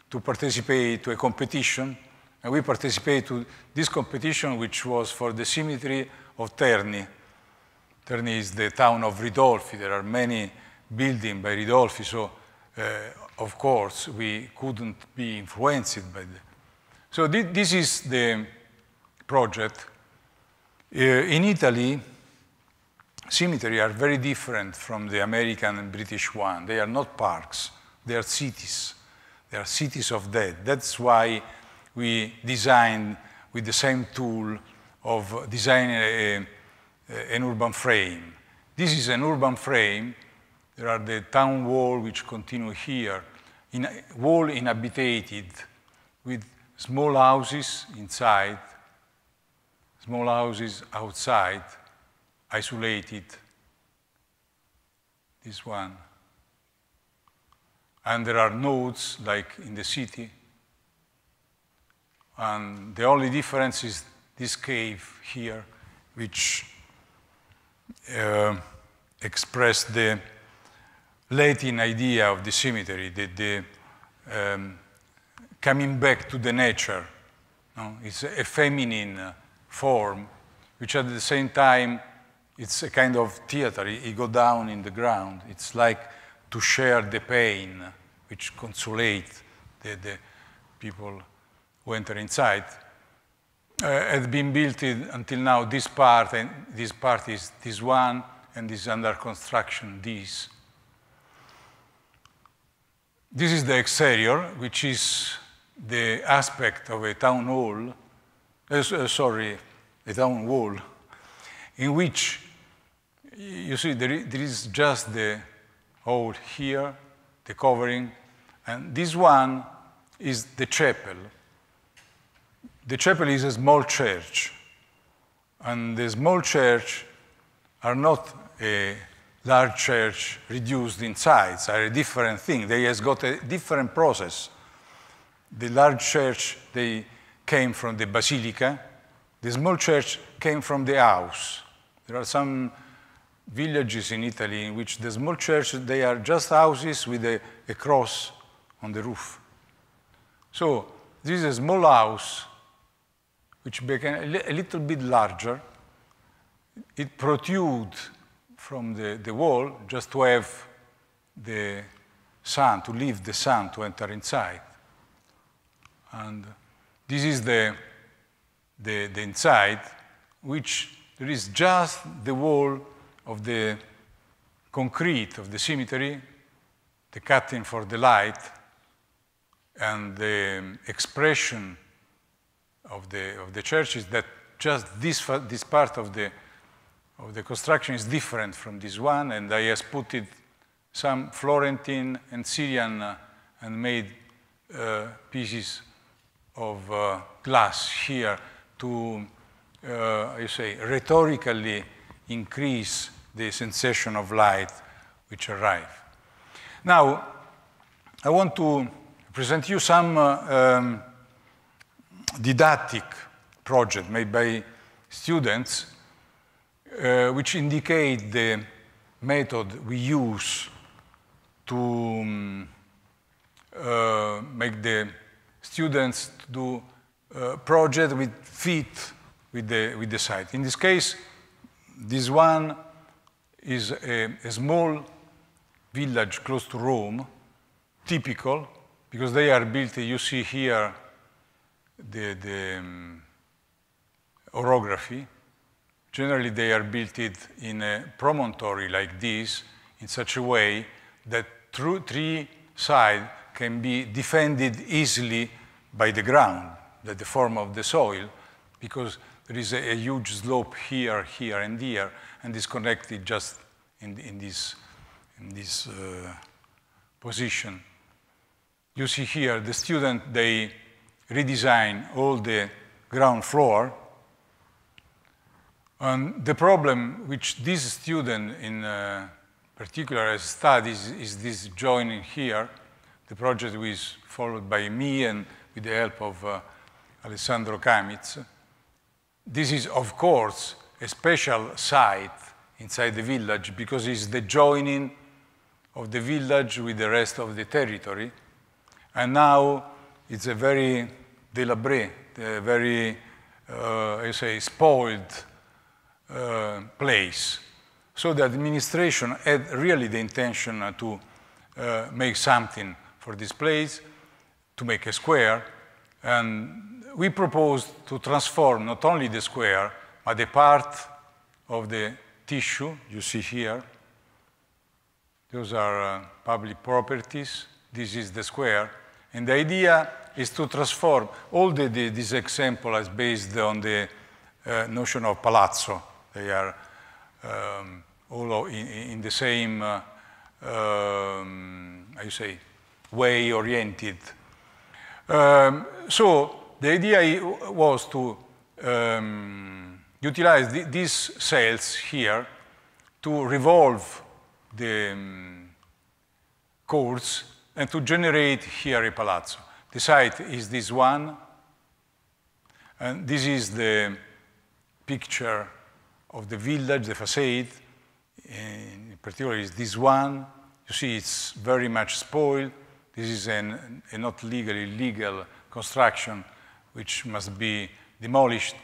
to participate to a competition. And we participated to this competition, which was for the cemetery of Terni. Terni is the town of Ridolfi. There are many buildings by Ridolfi, so uh, of course we couldn't be influenced by the, so th this is the project. Uh, in Italy, cemeteries are very different from the American and British one. They are not parks, they are cities. They are cities of dead. That's why we designed with the same tool of designing a, a, an urban frame. This is an urban frame. There are the town wall which continue here, in, wall inhabited with small houses inside, small houses outside, isolated. This one. And there are nodes like in the city. And the only difference is this cave here, which uh, expressed the Latin idea of the cemetery. the, the um, coming back to the nature. No? It's a feminine form, which at the same time, it's a kind of theater. You go down in the ground. It's like to share the pain, which consolates the, the people who enter inside. Uh, had been built in, until now this part, and this part is this one, and this under construction, this. This is the exterior, which is the aspect of a town hall, uh, sorry, a town wall, in which you see there is just the hole here, the covering, and this one is the chapel. The chapel is a small church, and the small church are not a large church reduced in size, are a different thing. They have got a different process the large church, they came from the basilica. The small church came from the house. There are some villages in Italy in which the small church, they are just houses with a, a cross on the roof. So this is a small house which became a little bit larger. It protrude from the, the wall just to have the sun, to leave the sun to enter inside. And this is the, the, the inside, which there is just the wall of the concrete of the cemetery, the cutting for the light, and the expression of the, of the church is that just this, this part of the, of the construction is different from this one, and I have put it some Florentine and Syrian uh, and made uh, pieces of uh, glass here to, uh, you say, rhetorically increase the sensation of light which arrive. Now, I want to present you some uh, um, didactic project made by students uh, which indicate the method we use to um, uh, make the students to do uh, project with fit with the, with the site. In this case, this one is a, a small village close to Rome, typical, because they are built, you see here the, the um, orography. Generally, they are built in a promontory like this in such a way that through three sides can be defended easily by the ground, by the form of the soil, because there is a, a huge slope here, here, and here, and is connected just in, in this, in this uh, position. You see here, the student, they redesign all the ground floor, and the problem which this student in uh, particular studies is this joining here, the project was followed by me and with the help of uh, Alessandro Kamitz. This is, of course, a special site inside the village because it's the joining of the village with the rest of the territory. And now it's a very délabré, a very, uh, I say, spoiled uh, place. So the administration had really the intention to uh, make something for this place to make a square. And we propose to transform not only the square, but the part of the tissue you see here. Those are uh, public properties. This is the square. And the idea is to transform. All the, the, this example is based on the uh, notion of palazzo. They are um, all in, in, the same, uh, um, how you say, way oriented. Um, so the idea was to um, utilize th these cells here to revolve the um, cores and to generate here a palazzo. The site is this one, and this is the picture of the village, the facade. In particular, is this one. You see, it's very much spoiled. This is an, a not legally legal construction which must be demolished.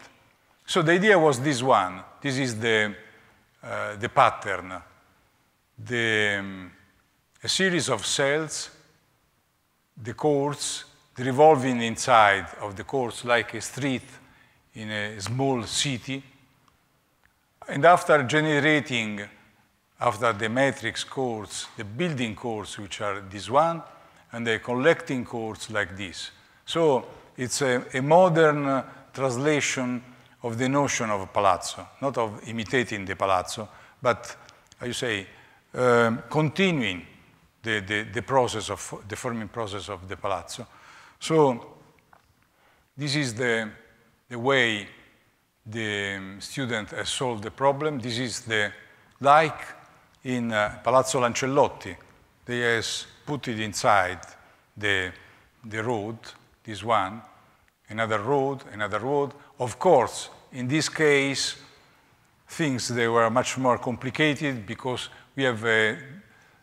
So the idea was this one. This is the, uh, the pattern. The, um, a series of cells, the courts, the revolving inside of the courts like a street in a small city. And after generating, after the matrix courts, the building courts, which are this one, and they're collecting courts like this. So it's a, a modern uh, translation of the notion of palazzo, not of imitating the palazzo, but, I you say, um, continuing the, the, the, process of the forming process of the palazzo. So this is the, the way the um, student has solved the problem. This is the like in uh, Palazzo Lancellotti, they has put it inside the, the road, this one, another road, another road. Of course, in this case, things they were much more complicated because we have a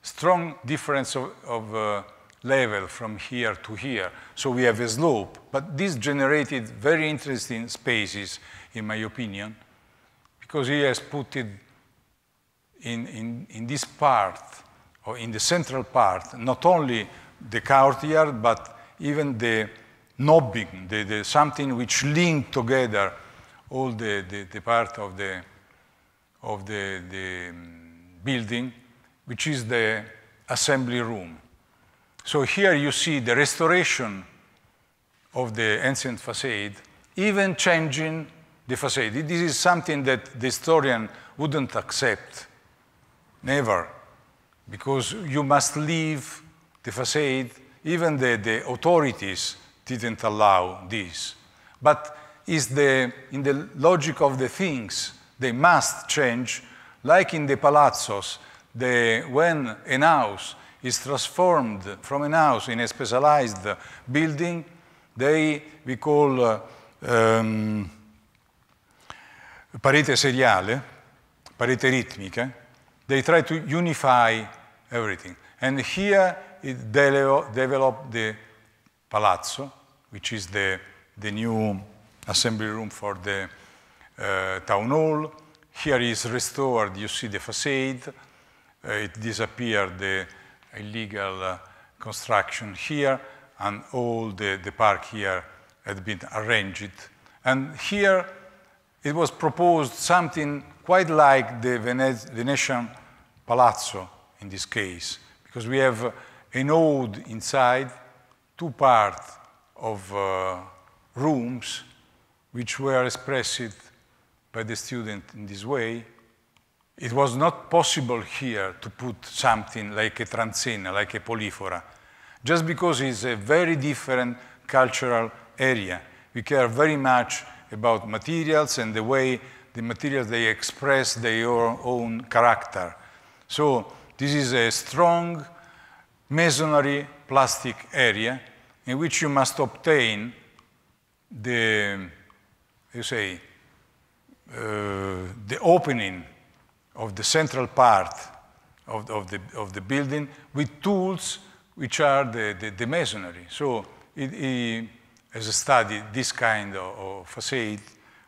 strong difference of, of uh, level from here to here. So we have a slope, but this generated very interesting spaces, in my opinion, because he has put it in, in, in this part or in the central part, not only the courtyard, but even the nobbing, the, the something which linked together all the, the, the part of the, of the, the um, building, which is the assembly room. So here you see the restoration of the ancient facade, even changing the facade. This is something that the historian wouldn't accept, never because you must leave the facade. Even the, the authorities didn't allow this. But is the, in the logic of the things, they must change. Like in the palazzos, the, when an house is transformed from an house in a specialized building, they, we call uh, um, parete seriale, parete ritmica. they try to unify everything. And here it de developed the palazzo, which is the, the new assembly room for the uh, town hall. Here is restored, you see the facade. Uh, it disappeared, the illegal uh, construction here, and all the, the park here had been arranged. And here it was proposed something quite like the Venetian Palazzo, in this case, because we have a node inside two parts of uh, rooms which were expressed by the student in this way. It was not possible here to put something like a transena, like a polyphora, just because it's a very different cultural area. We care very much about materials and the way the materials they express their own character. So this is a strong masonry plastic area in which you must obtain the, you say, uh, the opening of the central part of, of, the, of the building with tools which are the, the, the masonry. So it, it, as a this kind of, of facade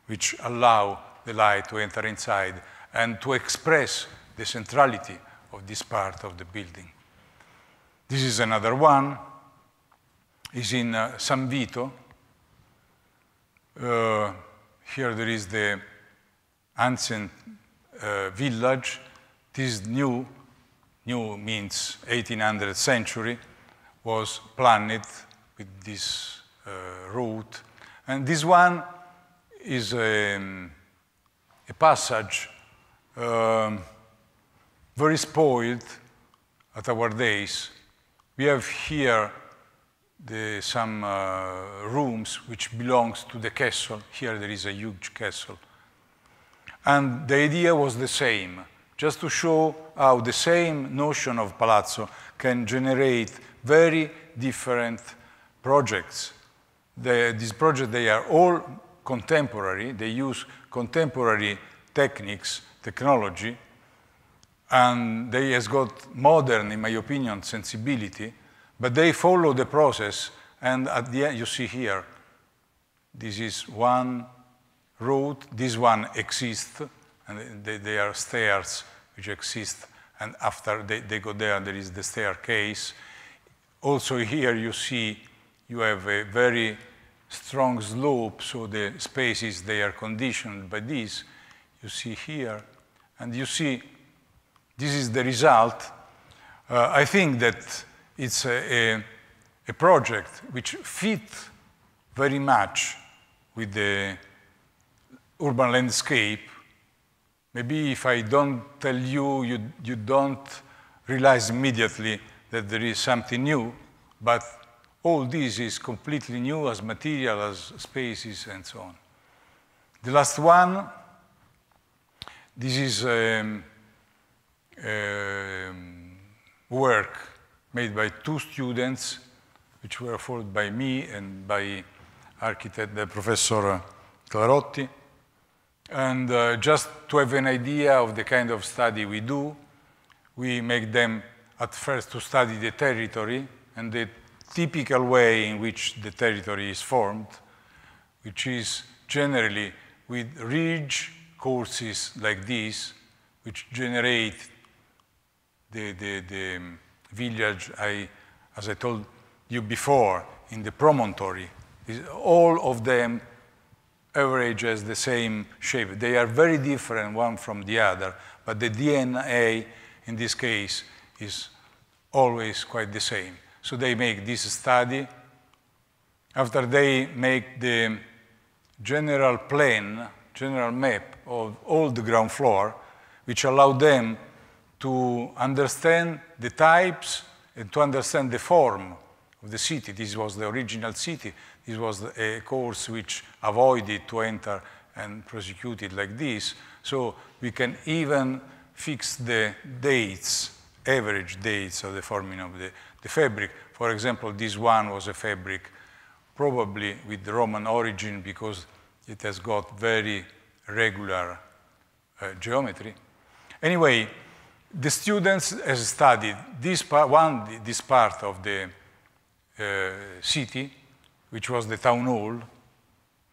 which allow the light to enter inside and to express the centrality of this part of the building. This is another one. Is in uh, San Vito. Uh, here there is the ancient uh, village. This new, new means 1800th century, was planned with this uh, route. And this one is a, um, a passage um, very spoiled at our days. We have here the, some uh, rooms which belongs to the castle. Here there is a huge castle. And the idea was the same, just to show how the same notion of palazzo can generate very different projects. The, these projects, they are all contemporary. They use contemporary techniques, technology, and they has got modern, in my opinion, sensibility, but they follow the process, and at the end, you see here, this is one route, this one exists, and they, they are stairs which exist, and after they, they go there, there is the staircase. Also here you see you have a very strong slope, so the spaces, they are conditioned by this. You see here, and you see this is the result. Uh, I think that it's a, a, a project which fits very much with the urban landscape. Maybe if I don't tell you, you, you don't realize immediately that there is something new, but all this is completely new as material, as spaces, and so on. The last one, this is um, um, work made by two students, which were followed by me and by architect Professor Clarotti. And uh, just to have an idea of the kind of study we do, we make them at first to study the territory and the typical way in which the territory is formed, which is generally with ridge courses like this, which generate the, the, the um, village, I, as I told you before, in the promontory, all of them average as the same shape. They are very different one from the other, but the DNA in this case is always quite the same. So they make this study. After they make the general plan, general map of all the ground floor, which allow them to understand the types and to understand the form of the city. This was the original city. This was a course which avoided to enter and prosecute it like this. So we can even fix the dates, average dates of the forming of the, the fabric. For example, this one was a fabric probably with Roman origin because it has got very regular uh, geometry. Anyway, the students studied this part, one, this part of the uh, city, which was the town hall.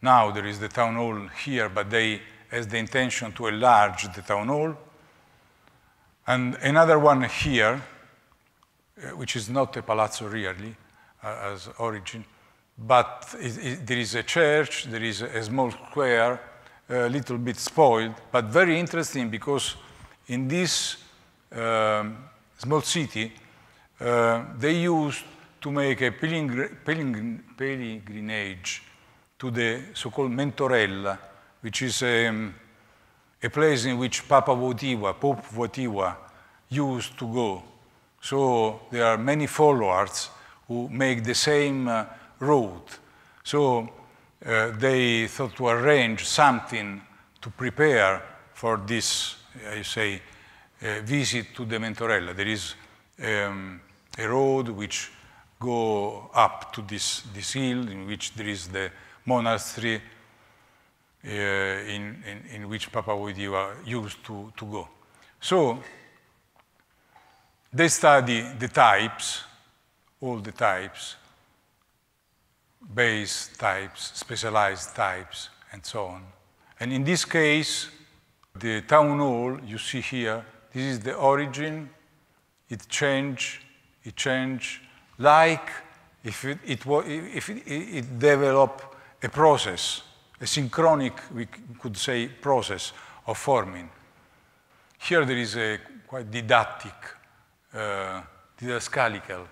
Now there is the town hall here, but they have the intention to enlarge the town hall. And another one here, uh, which is not a palazzo really, uh, as origin, but it, it, there is a church, there is a, a small square, a little bit spoiled, but very interesting because in this um, small city, uh, they used to make a pilgrim, pilgrim, pilgrimage to the so-called Mentorella, which is um, a place in which Papa Votiva, Pope Votiva, used to go. So there are many followers who make the same uh, route. So uh, they thought to arrange something to prepare for this, I say, Eh, visit to the Mentorella. There is um, a road which go up to this, this hill in which there is the monastery uh, in, in, in, which Papa Wojtyła used to, to go. So they study the types, all the types, base types, specialized types, and so on. And in this case, the town hall you see here this is the origin. It changed, it changed, like if it, it, if it, it developed a process, a synchronic, we could say, process of forming. Here there is a quite didactic, uh, didascalical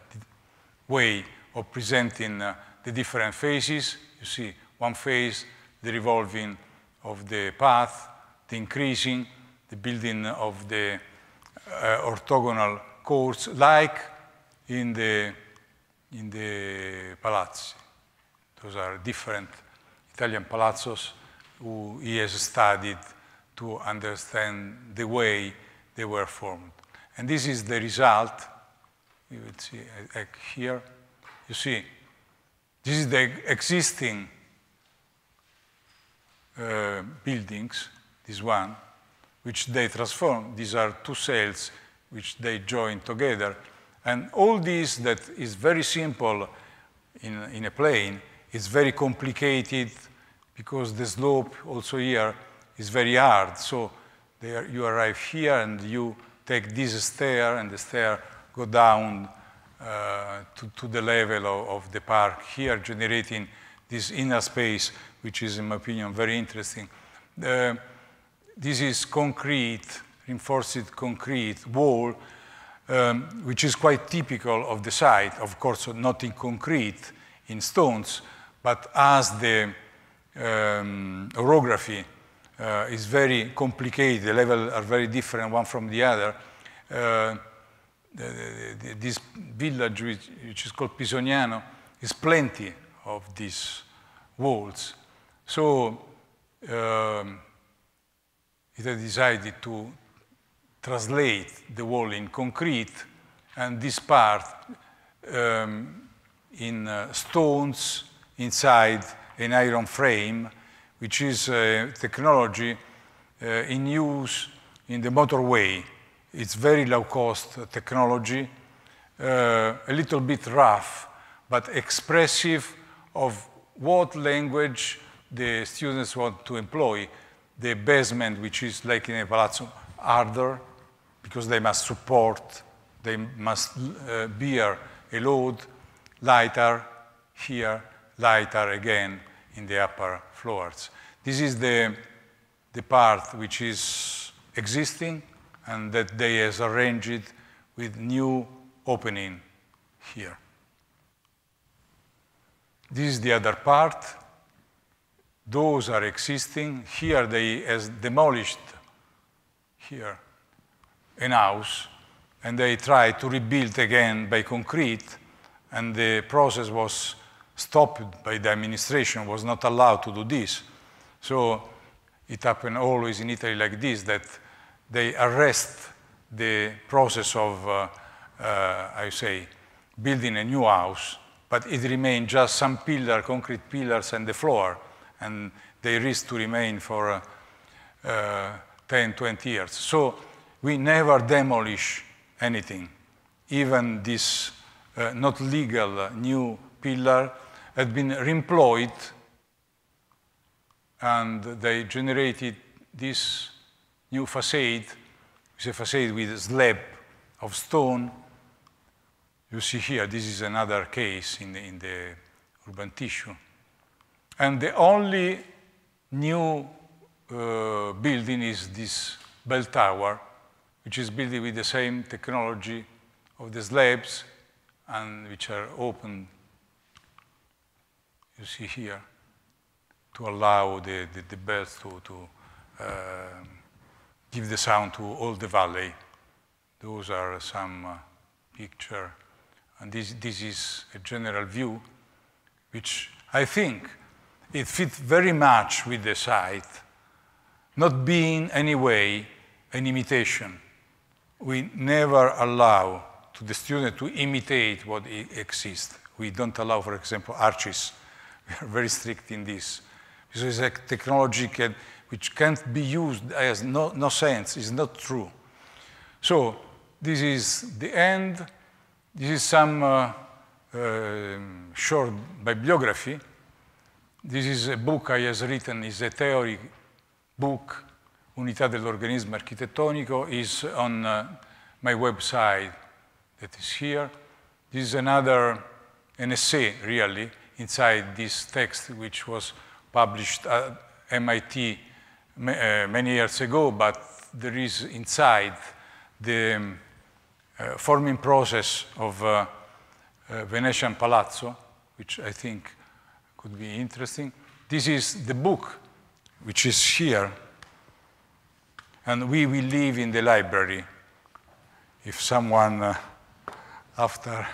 way of presenting uh, the different phases. You see one phase, the revolving of the path, the increasing, the building of the uh, orthogonal courts like in the, in the palazzi. Those are different Italian palazzos who he has studied to understand the way they were formed. And this is the result, you will see uh, uh, here, you see, this is the existing uh, buildings, this one, which they transform. These are two cells which they join together. And all this that is very simple in, in a plane is very complicated because the slope also here is very hard. So are, you arrive here and you take this stair and the stair go down uh, to, to, the level of, of, the park here, generating this inner space, which is, in my opinion, very interesting. Uh, this is concrete, reinforced concrete wall, um, which is quite typical of the site. Of course, not in concrete, in stones, but as the um, orography uh, is very complicated, the levels are very different one from the other, uh, the, the, this village, which, which is called Pisognano, is plenty of these walls. So um, it had decided to translate the wall in concrete and this part um, in uh, stones inside an iron frame, which is a technology uh, in use in the motorway. It's very low cost technology, uh, a little bit rough, but expressive of what language the students want to employ the basement, which is like in a palazzo, harder because they must support, they must uh, bear a load lighter here, lighter again in the upper floors. This is the, the part which is existing and that they has arranged with new opening here. This is the other part those are existing. Here they has demolished here an house and they tried to rebuild again by concrete and the process was stopped by the administration, was not allowed to do this. So it happened always in Italy like this, that they arrest the process of, uh, uh, I say, building a new house, but it remained just some pillar, concrete pillars and the floor and they risk to remain for uh, uh, 10, 20 years. So we never demolish anything. Even this uh, not legal uh, new pillar had been reemployed and they generated this new facade, it's a facade with a slab of stone. You see here, this is another case in the, in the urban tissue. And the only new uh, building is this bell tower, which is built with the same technology of the slabs and which are open, you see here, to allow the, the, the bells to, to uh, give the sound to all the valley. Those are some uh, picture. And this, this is a general view, which I think it fits very much with the site, not being anyway an imitation. We never allow to the student to imitate what exists. We don't allow, for example, arches. We are very strict in this. This is a technology can, which can't be used as no, no sense, It's not true. So this is the end. This is some uh, uh, short bibliography this is a book I has written, is a theory book, Unità dell'Organismo Architettonico, is on uh, my website that is here. This is another, an essay really, inside this text which was published at MIT ma uh, many years ago, but there is inside the um, uh, forming process of uh, uh, Venetian Palazzo, which I think could be interesting. This is the book, which is here, and we will leave in the library. If someone, uh, after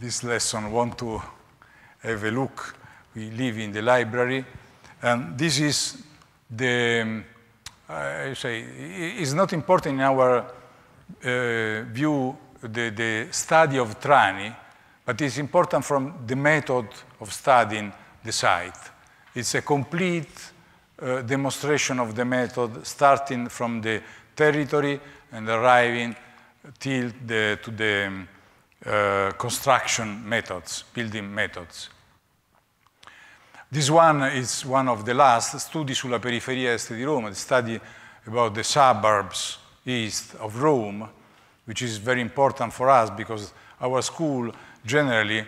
this lesson, want to have a look, we live in the library, and this is the, um, I say, it's not important in our uh, view, the, the study of Trani, but it's important from the method of studying the site. It's a complete uh, demonstration of the method starting from the territory and arriving till the, to the um, uh, construction methods, building methods. This one is one of the last, studies sulla periferia est di Roma, the study about the suburbs east of Rome, which is very important for us because our school generally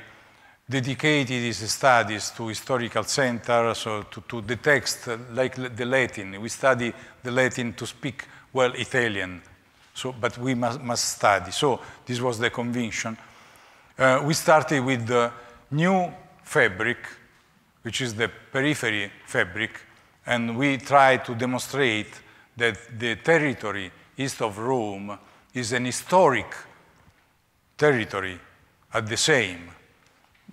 dedicated his studies to historical centers or to, to the text, like the Latin. We study the Latin to speak well Italian, so, but we must, must study. So this was the conviction. Uh, we started with the new fabric, which is the periphery fabric, and we try to demonstrate that the territory east of Rome is an historic territory at the same.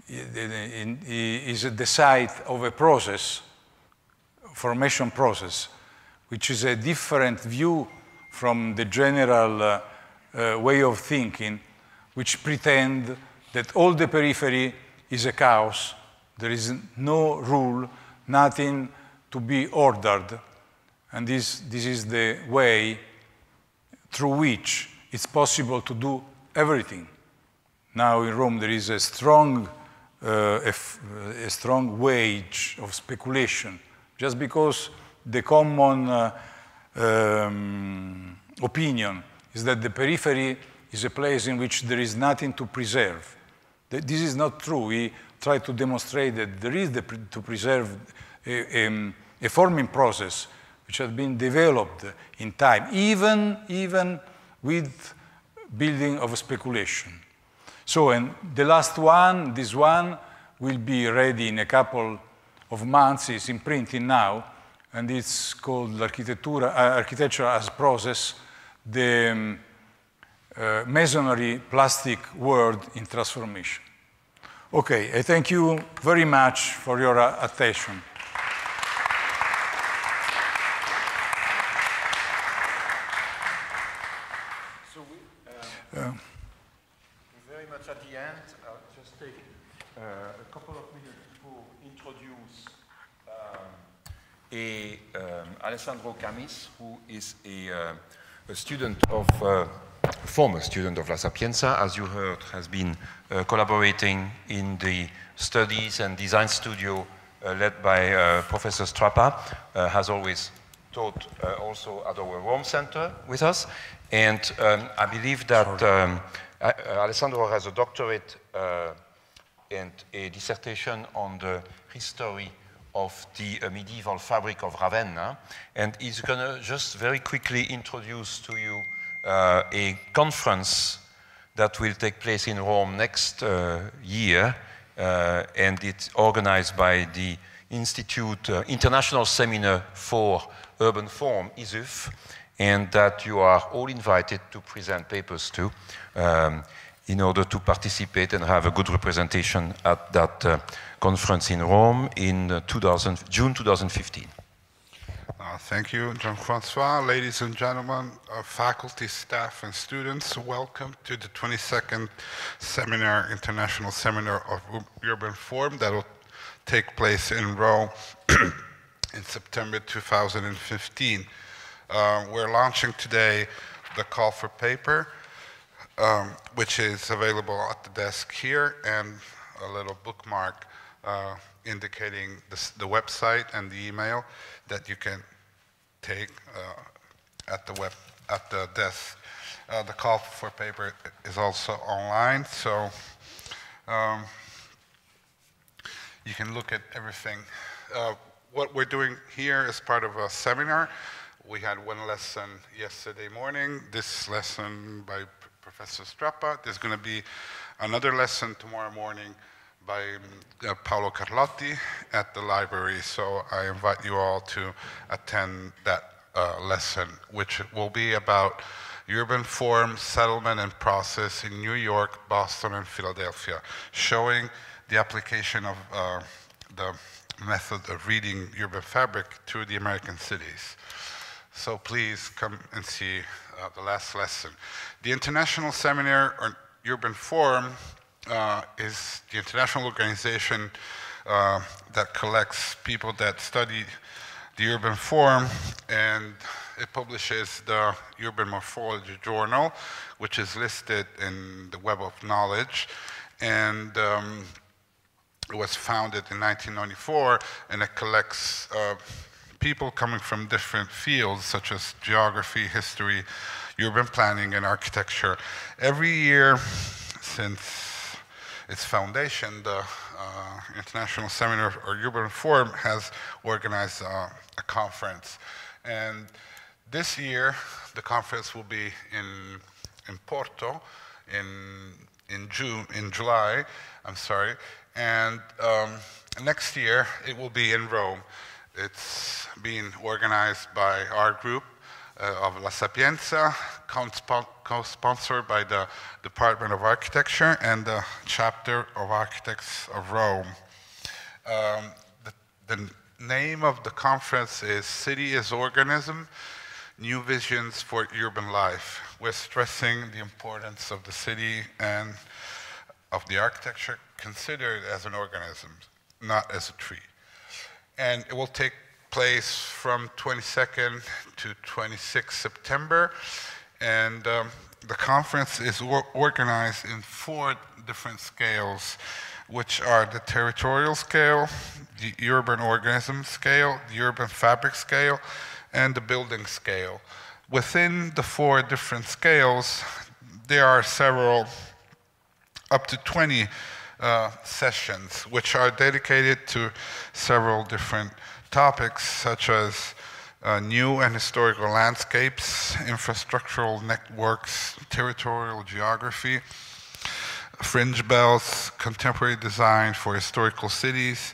It is at the site of a process, formation process, which is a different view from the general uh, uh, way of thinking, which pretend that all the periphery is a chaos, there is no rule, nothing to be ordered, and this, this is the way through which it's possible to do everything. Now in Rome there is a strong, uh, a, a strong wage of speculation, just because the common uh, um, opinion is that the periphery is a place in which there is nothing to preserve. This is not true. We try to demonstrate that there is the to preserve a, a, um, a, forming process which has been developed in time, even, even with building of speculation. So, and the last one, this one, will be ready in a couple of months. It's in printing now, and it's called uh, Architecture as Process, the um, uh, masonry plastic world in transformation. Okay, I thank you very much for your uh, attention. Uh, uh, at the end. I'll just take uh, a couple of minutes to introduce um, a, um, Alessandro Camis, who is a, uh, a student of, uh, former student of La Sapienza, as you heard, has been uh, collaborating in the studies and design studio uh, led by uh, Professor Strappa, has always taught also at our Rome Center with us. And um, I believe that uh, Alessandro has a doctorate uh, and a dissertation on the history of the uh, medieval fabric of Ravenna, and he's going to just very quickly introduce to you uh, a conference that will take place in Rome next uh, year, uh, and it's organized by the Institute uh, International Seminar for Urban Form, ISUF, and that you are all invited to present papers to um, in order to participate and have a good representation at that uh, conference in Rome in uh, 2000, June 2015. Uh, thank you, Jean-Francois. Ladies and gentlemen, uh, faculty, staff, and students, welcome to the 22nd seminar, International Seminar of Urban Form that will take place in Rome in September 2015. Um, we're launching today the call for paper, um, which is available at the desk here, and a little bookmark uh, indicating the, the, website and the email that you can take uh, at the web at the desk. Uh, the call for paper is also online, so um, you can look at everything. Uh, what we're doing here is part of a seminar we had one lesson yesterday morning, this lesson by P Professor Strappa. There's going to be another lesson tomorrow morning by uh, Paolo Carlotti at the library. So I invite you all to attend that uh, lesson, which will be about urban form, settlement, and process in New York, Boston, and Philadelphia, showing the application of uh, the method of reading urban fabric to the American cities. So please come and see uh, the last lesson. The International Seminar on Urban Forum uh, is the international organization uh, that collects people that study the urban form and it publishes the Urban Morphology Journal, which is listed in the Web of Knowledge. And um, it was founded in 1994 and it collects uh, people coming from different fields such as geography, history, urban planning, and architecture. Every year since its foundation, the uh, International Seminar or Urban Forum has organized uh, a conference. And this year, the conference will be in, in Porto in, in June, in July, I'm sorry. And um, next year, it will be in Rome. It's being organized by our group uh, of La Sapienza, co-sponsored by the Department of Architecture and the Chapter of Architects of Rome. Um, the, the name of the conference is City as Organism, New Visions for Urban Life. We're stressing the importance of the city and of the architecture considered as an organism, not as a tree and it will take place from 22nd to 26th September. And um, the conference is organized in four different scales, which are the territorial scale, the urban organism scale, the urban fabric scale, and the building scale. Within the four different scales, there are several, up to 20 uh, sessions, which are dedicated to several different topics, such as uh, new and historical landscapes, infrastructural networks, territorial geography, fringe belts, contemporary design for historical cities,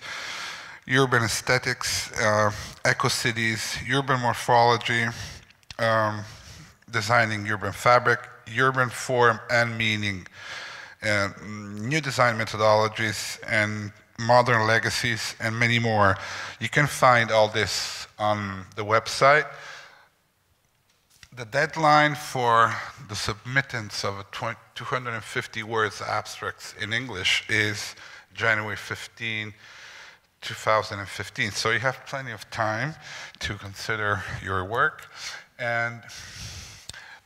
urban aesthetics, uh, eco-cities, urban morphology, um, designing urban fabric, urban form and meaning, new design methodologies and modern legacies and many more. You can find all this on the website. The deadline for the submittance of 250 words abstracts in English is January 15, 2015. So you have plenty of time to consider your work. And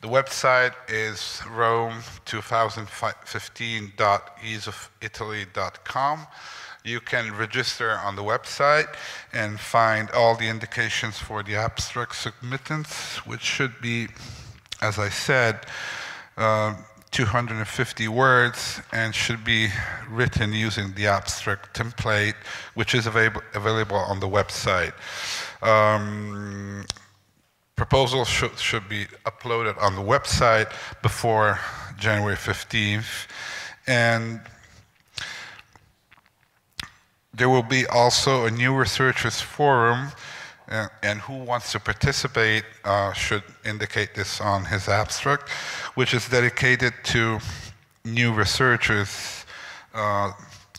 the website is rome2015.easeofitaly.com. You can register on the website and find all the indications for the abstract submittance, which should be, as I said, uh, 250 words and should be written using the abstract template, which is available on the website. Um, Proposals should, should be uploaded on the website before January 15th. And there will be also a new researchers forum, uh, and who wants to participate uh, should indicate this on his abstract, which is dedicated to new researchers uh,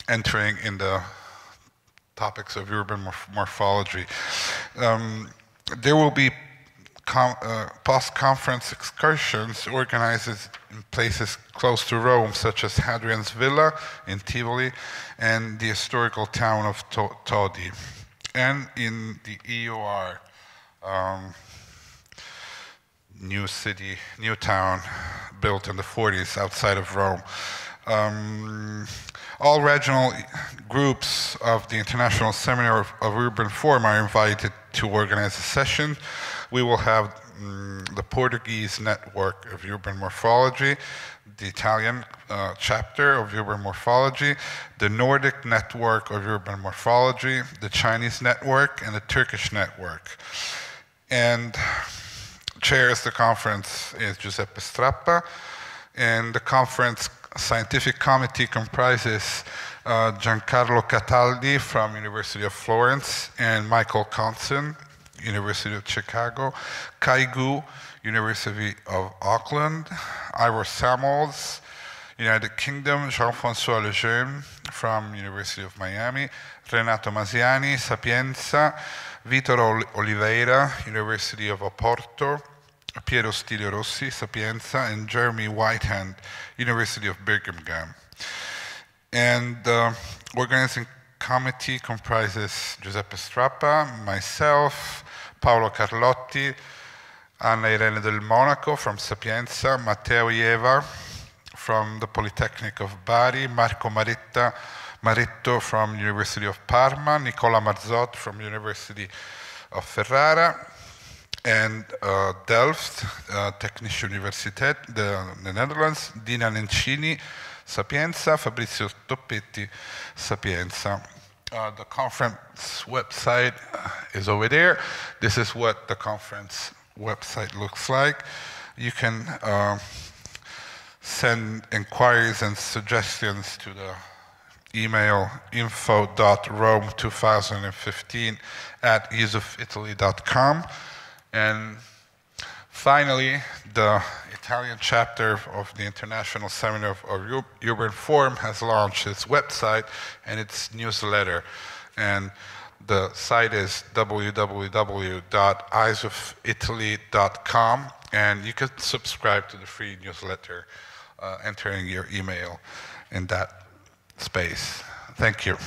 entering in the topics of urban morph morphology. Um, there will be com uh, post-conference excursions organized in places close to Rome, such as Hadrian's Villa in Tivoli and the historical town of to Todi, and in the EOR, um, new city, new town built in the 40s outside of Rome. Um, all regional groups of the International Seminar of, of Urban Form are invited to organize a session we will have um, the Portuguese network of urban morphology, the Italian uh, chapter of urban morphology, the Nordic network of urban morphology, the Chinese network, and the Turkish network. And chairs the conference is Giuseppe Strappa, and the conference scientific committee comprises uh, Giancarlo Cataldi from University of Florence and Michael Conson University of Chicago, Kaigu, University of Auckland, Ivor Samuels, United Kingdom, Jean-François Lejeune from University of Miami, Renato Masiani, Sapienza, Vitor Oliveira, University of Oporto, Piero Stilio Rossi, Sapienza, and Jeremy Whitehand, University of Birmingham. And the uh, organizing committee comprises Giuseppe Strappa, myself, Paolo Carlotti, Anna Irene del Monaco from Sapienza, Matteo Ieva from the Polytechnic of Bari, Marco Maretta, Maretto from University of Parma, Nicola Marzot from University of Ferrara, and uh, Delft, uh, Technische Universität, the, the Netherlands, Dina Nencini, Sapienza, Fabrizio Toppetti, Sapienza. Uh, the conference website uh, is over there. This is what the conference website looks like. You can uh, send inquiries and suggestions to the email info.rome2015 at easeofitaly.com. And finally, the Italian chapter of the International Seminar of, of Urban Forum has launched its website and its newsletter. And the site is www.eyesofitaly.com, and you can subscribe to the free newsletter, uh, entering your email in that space. Thank you.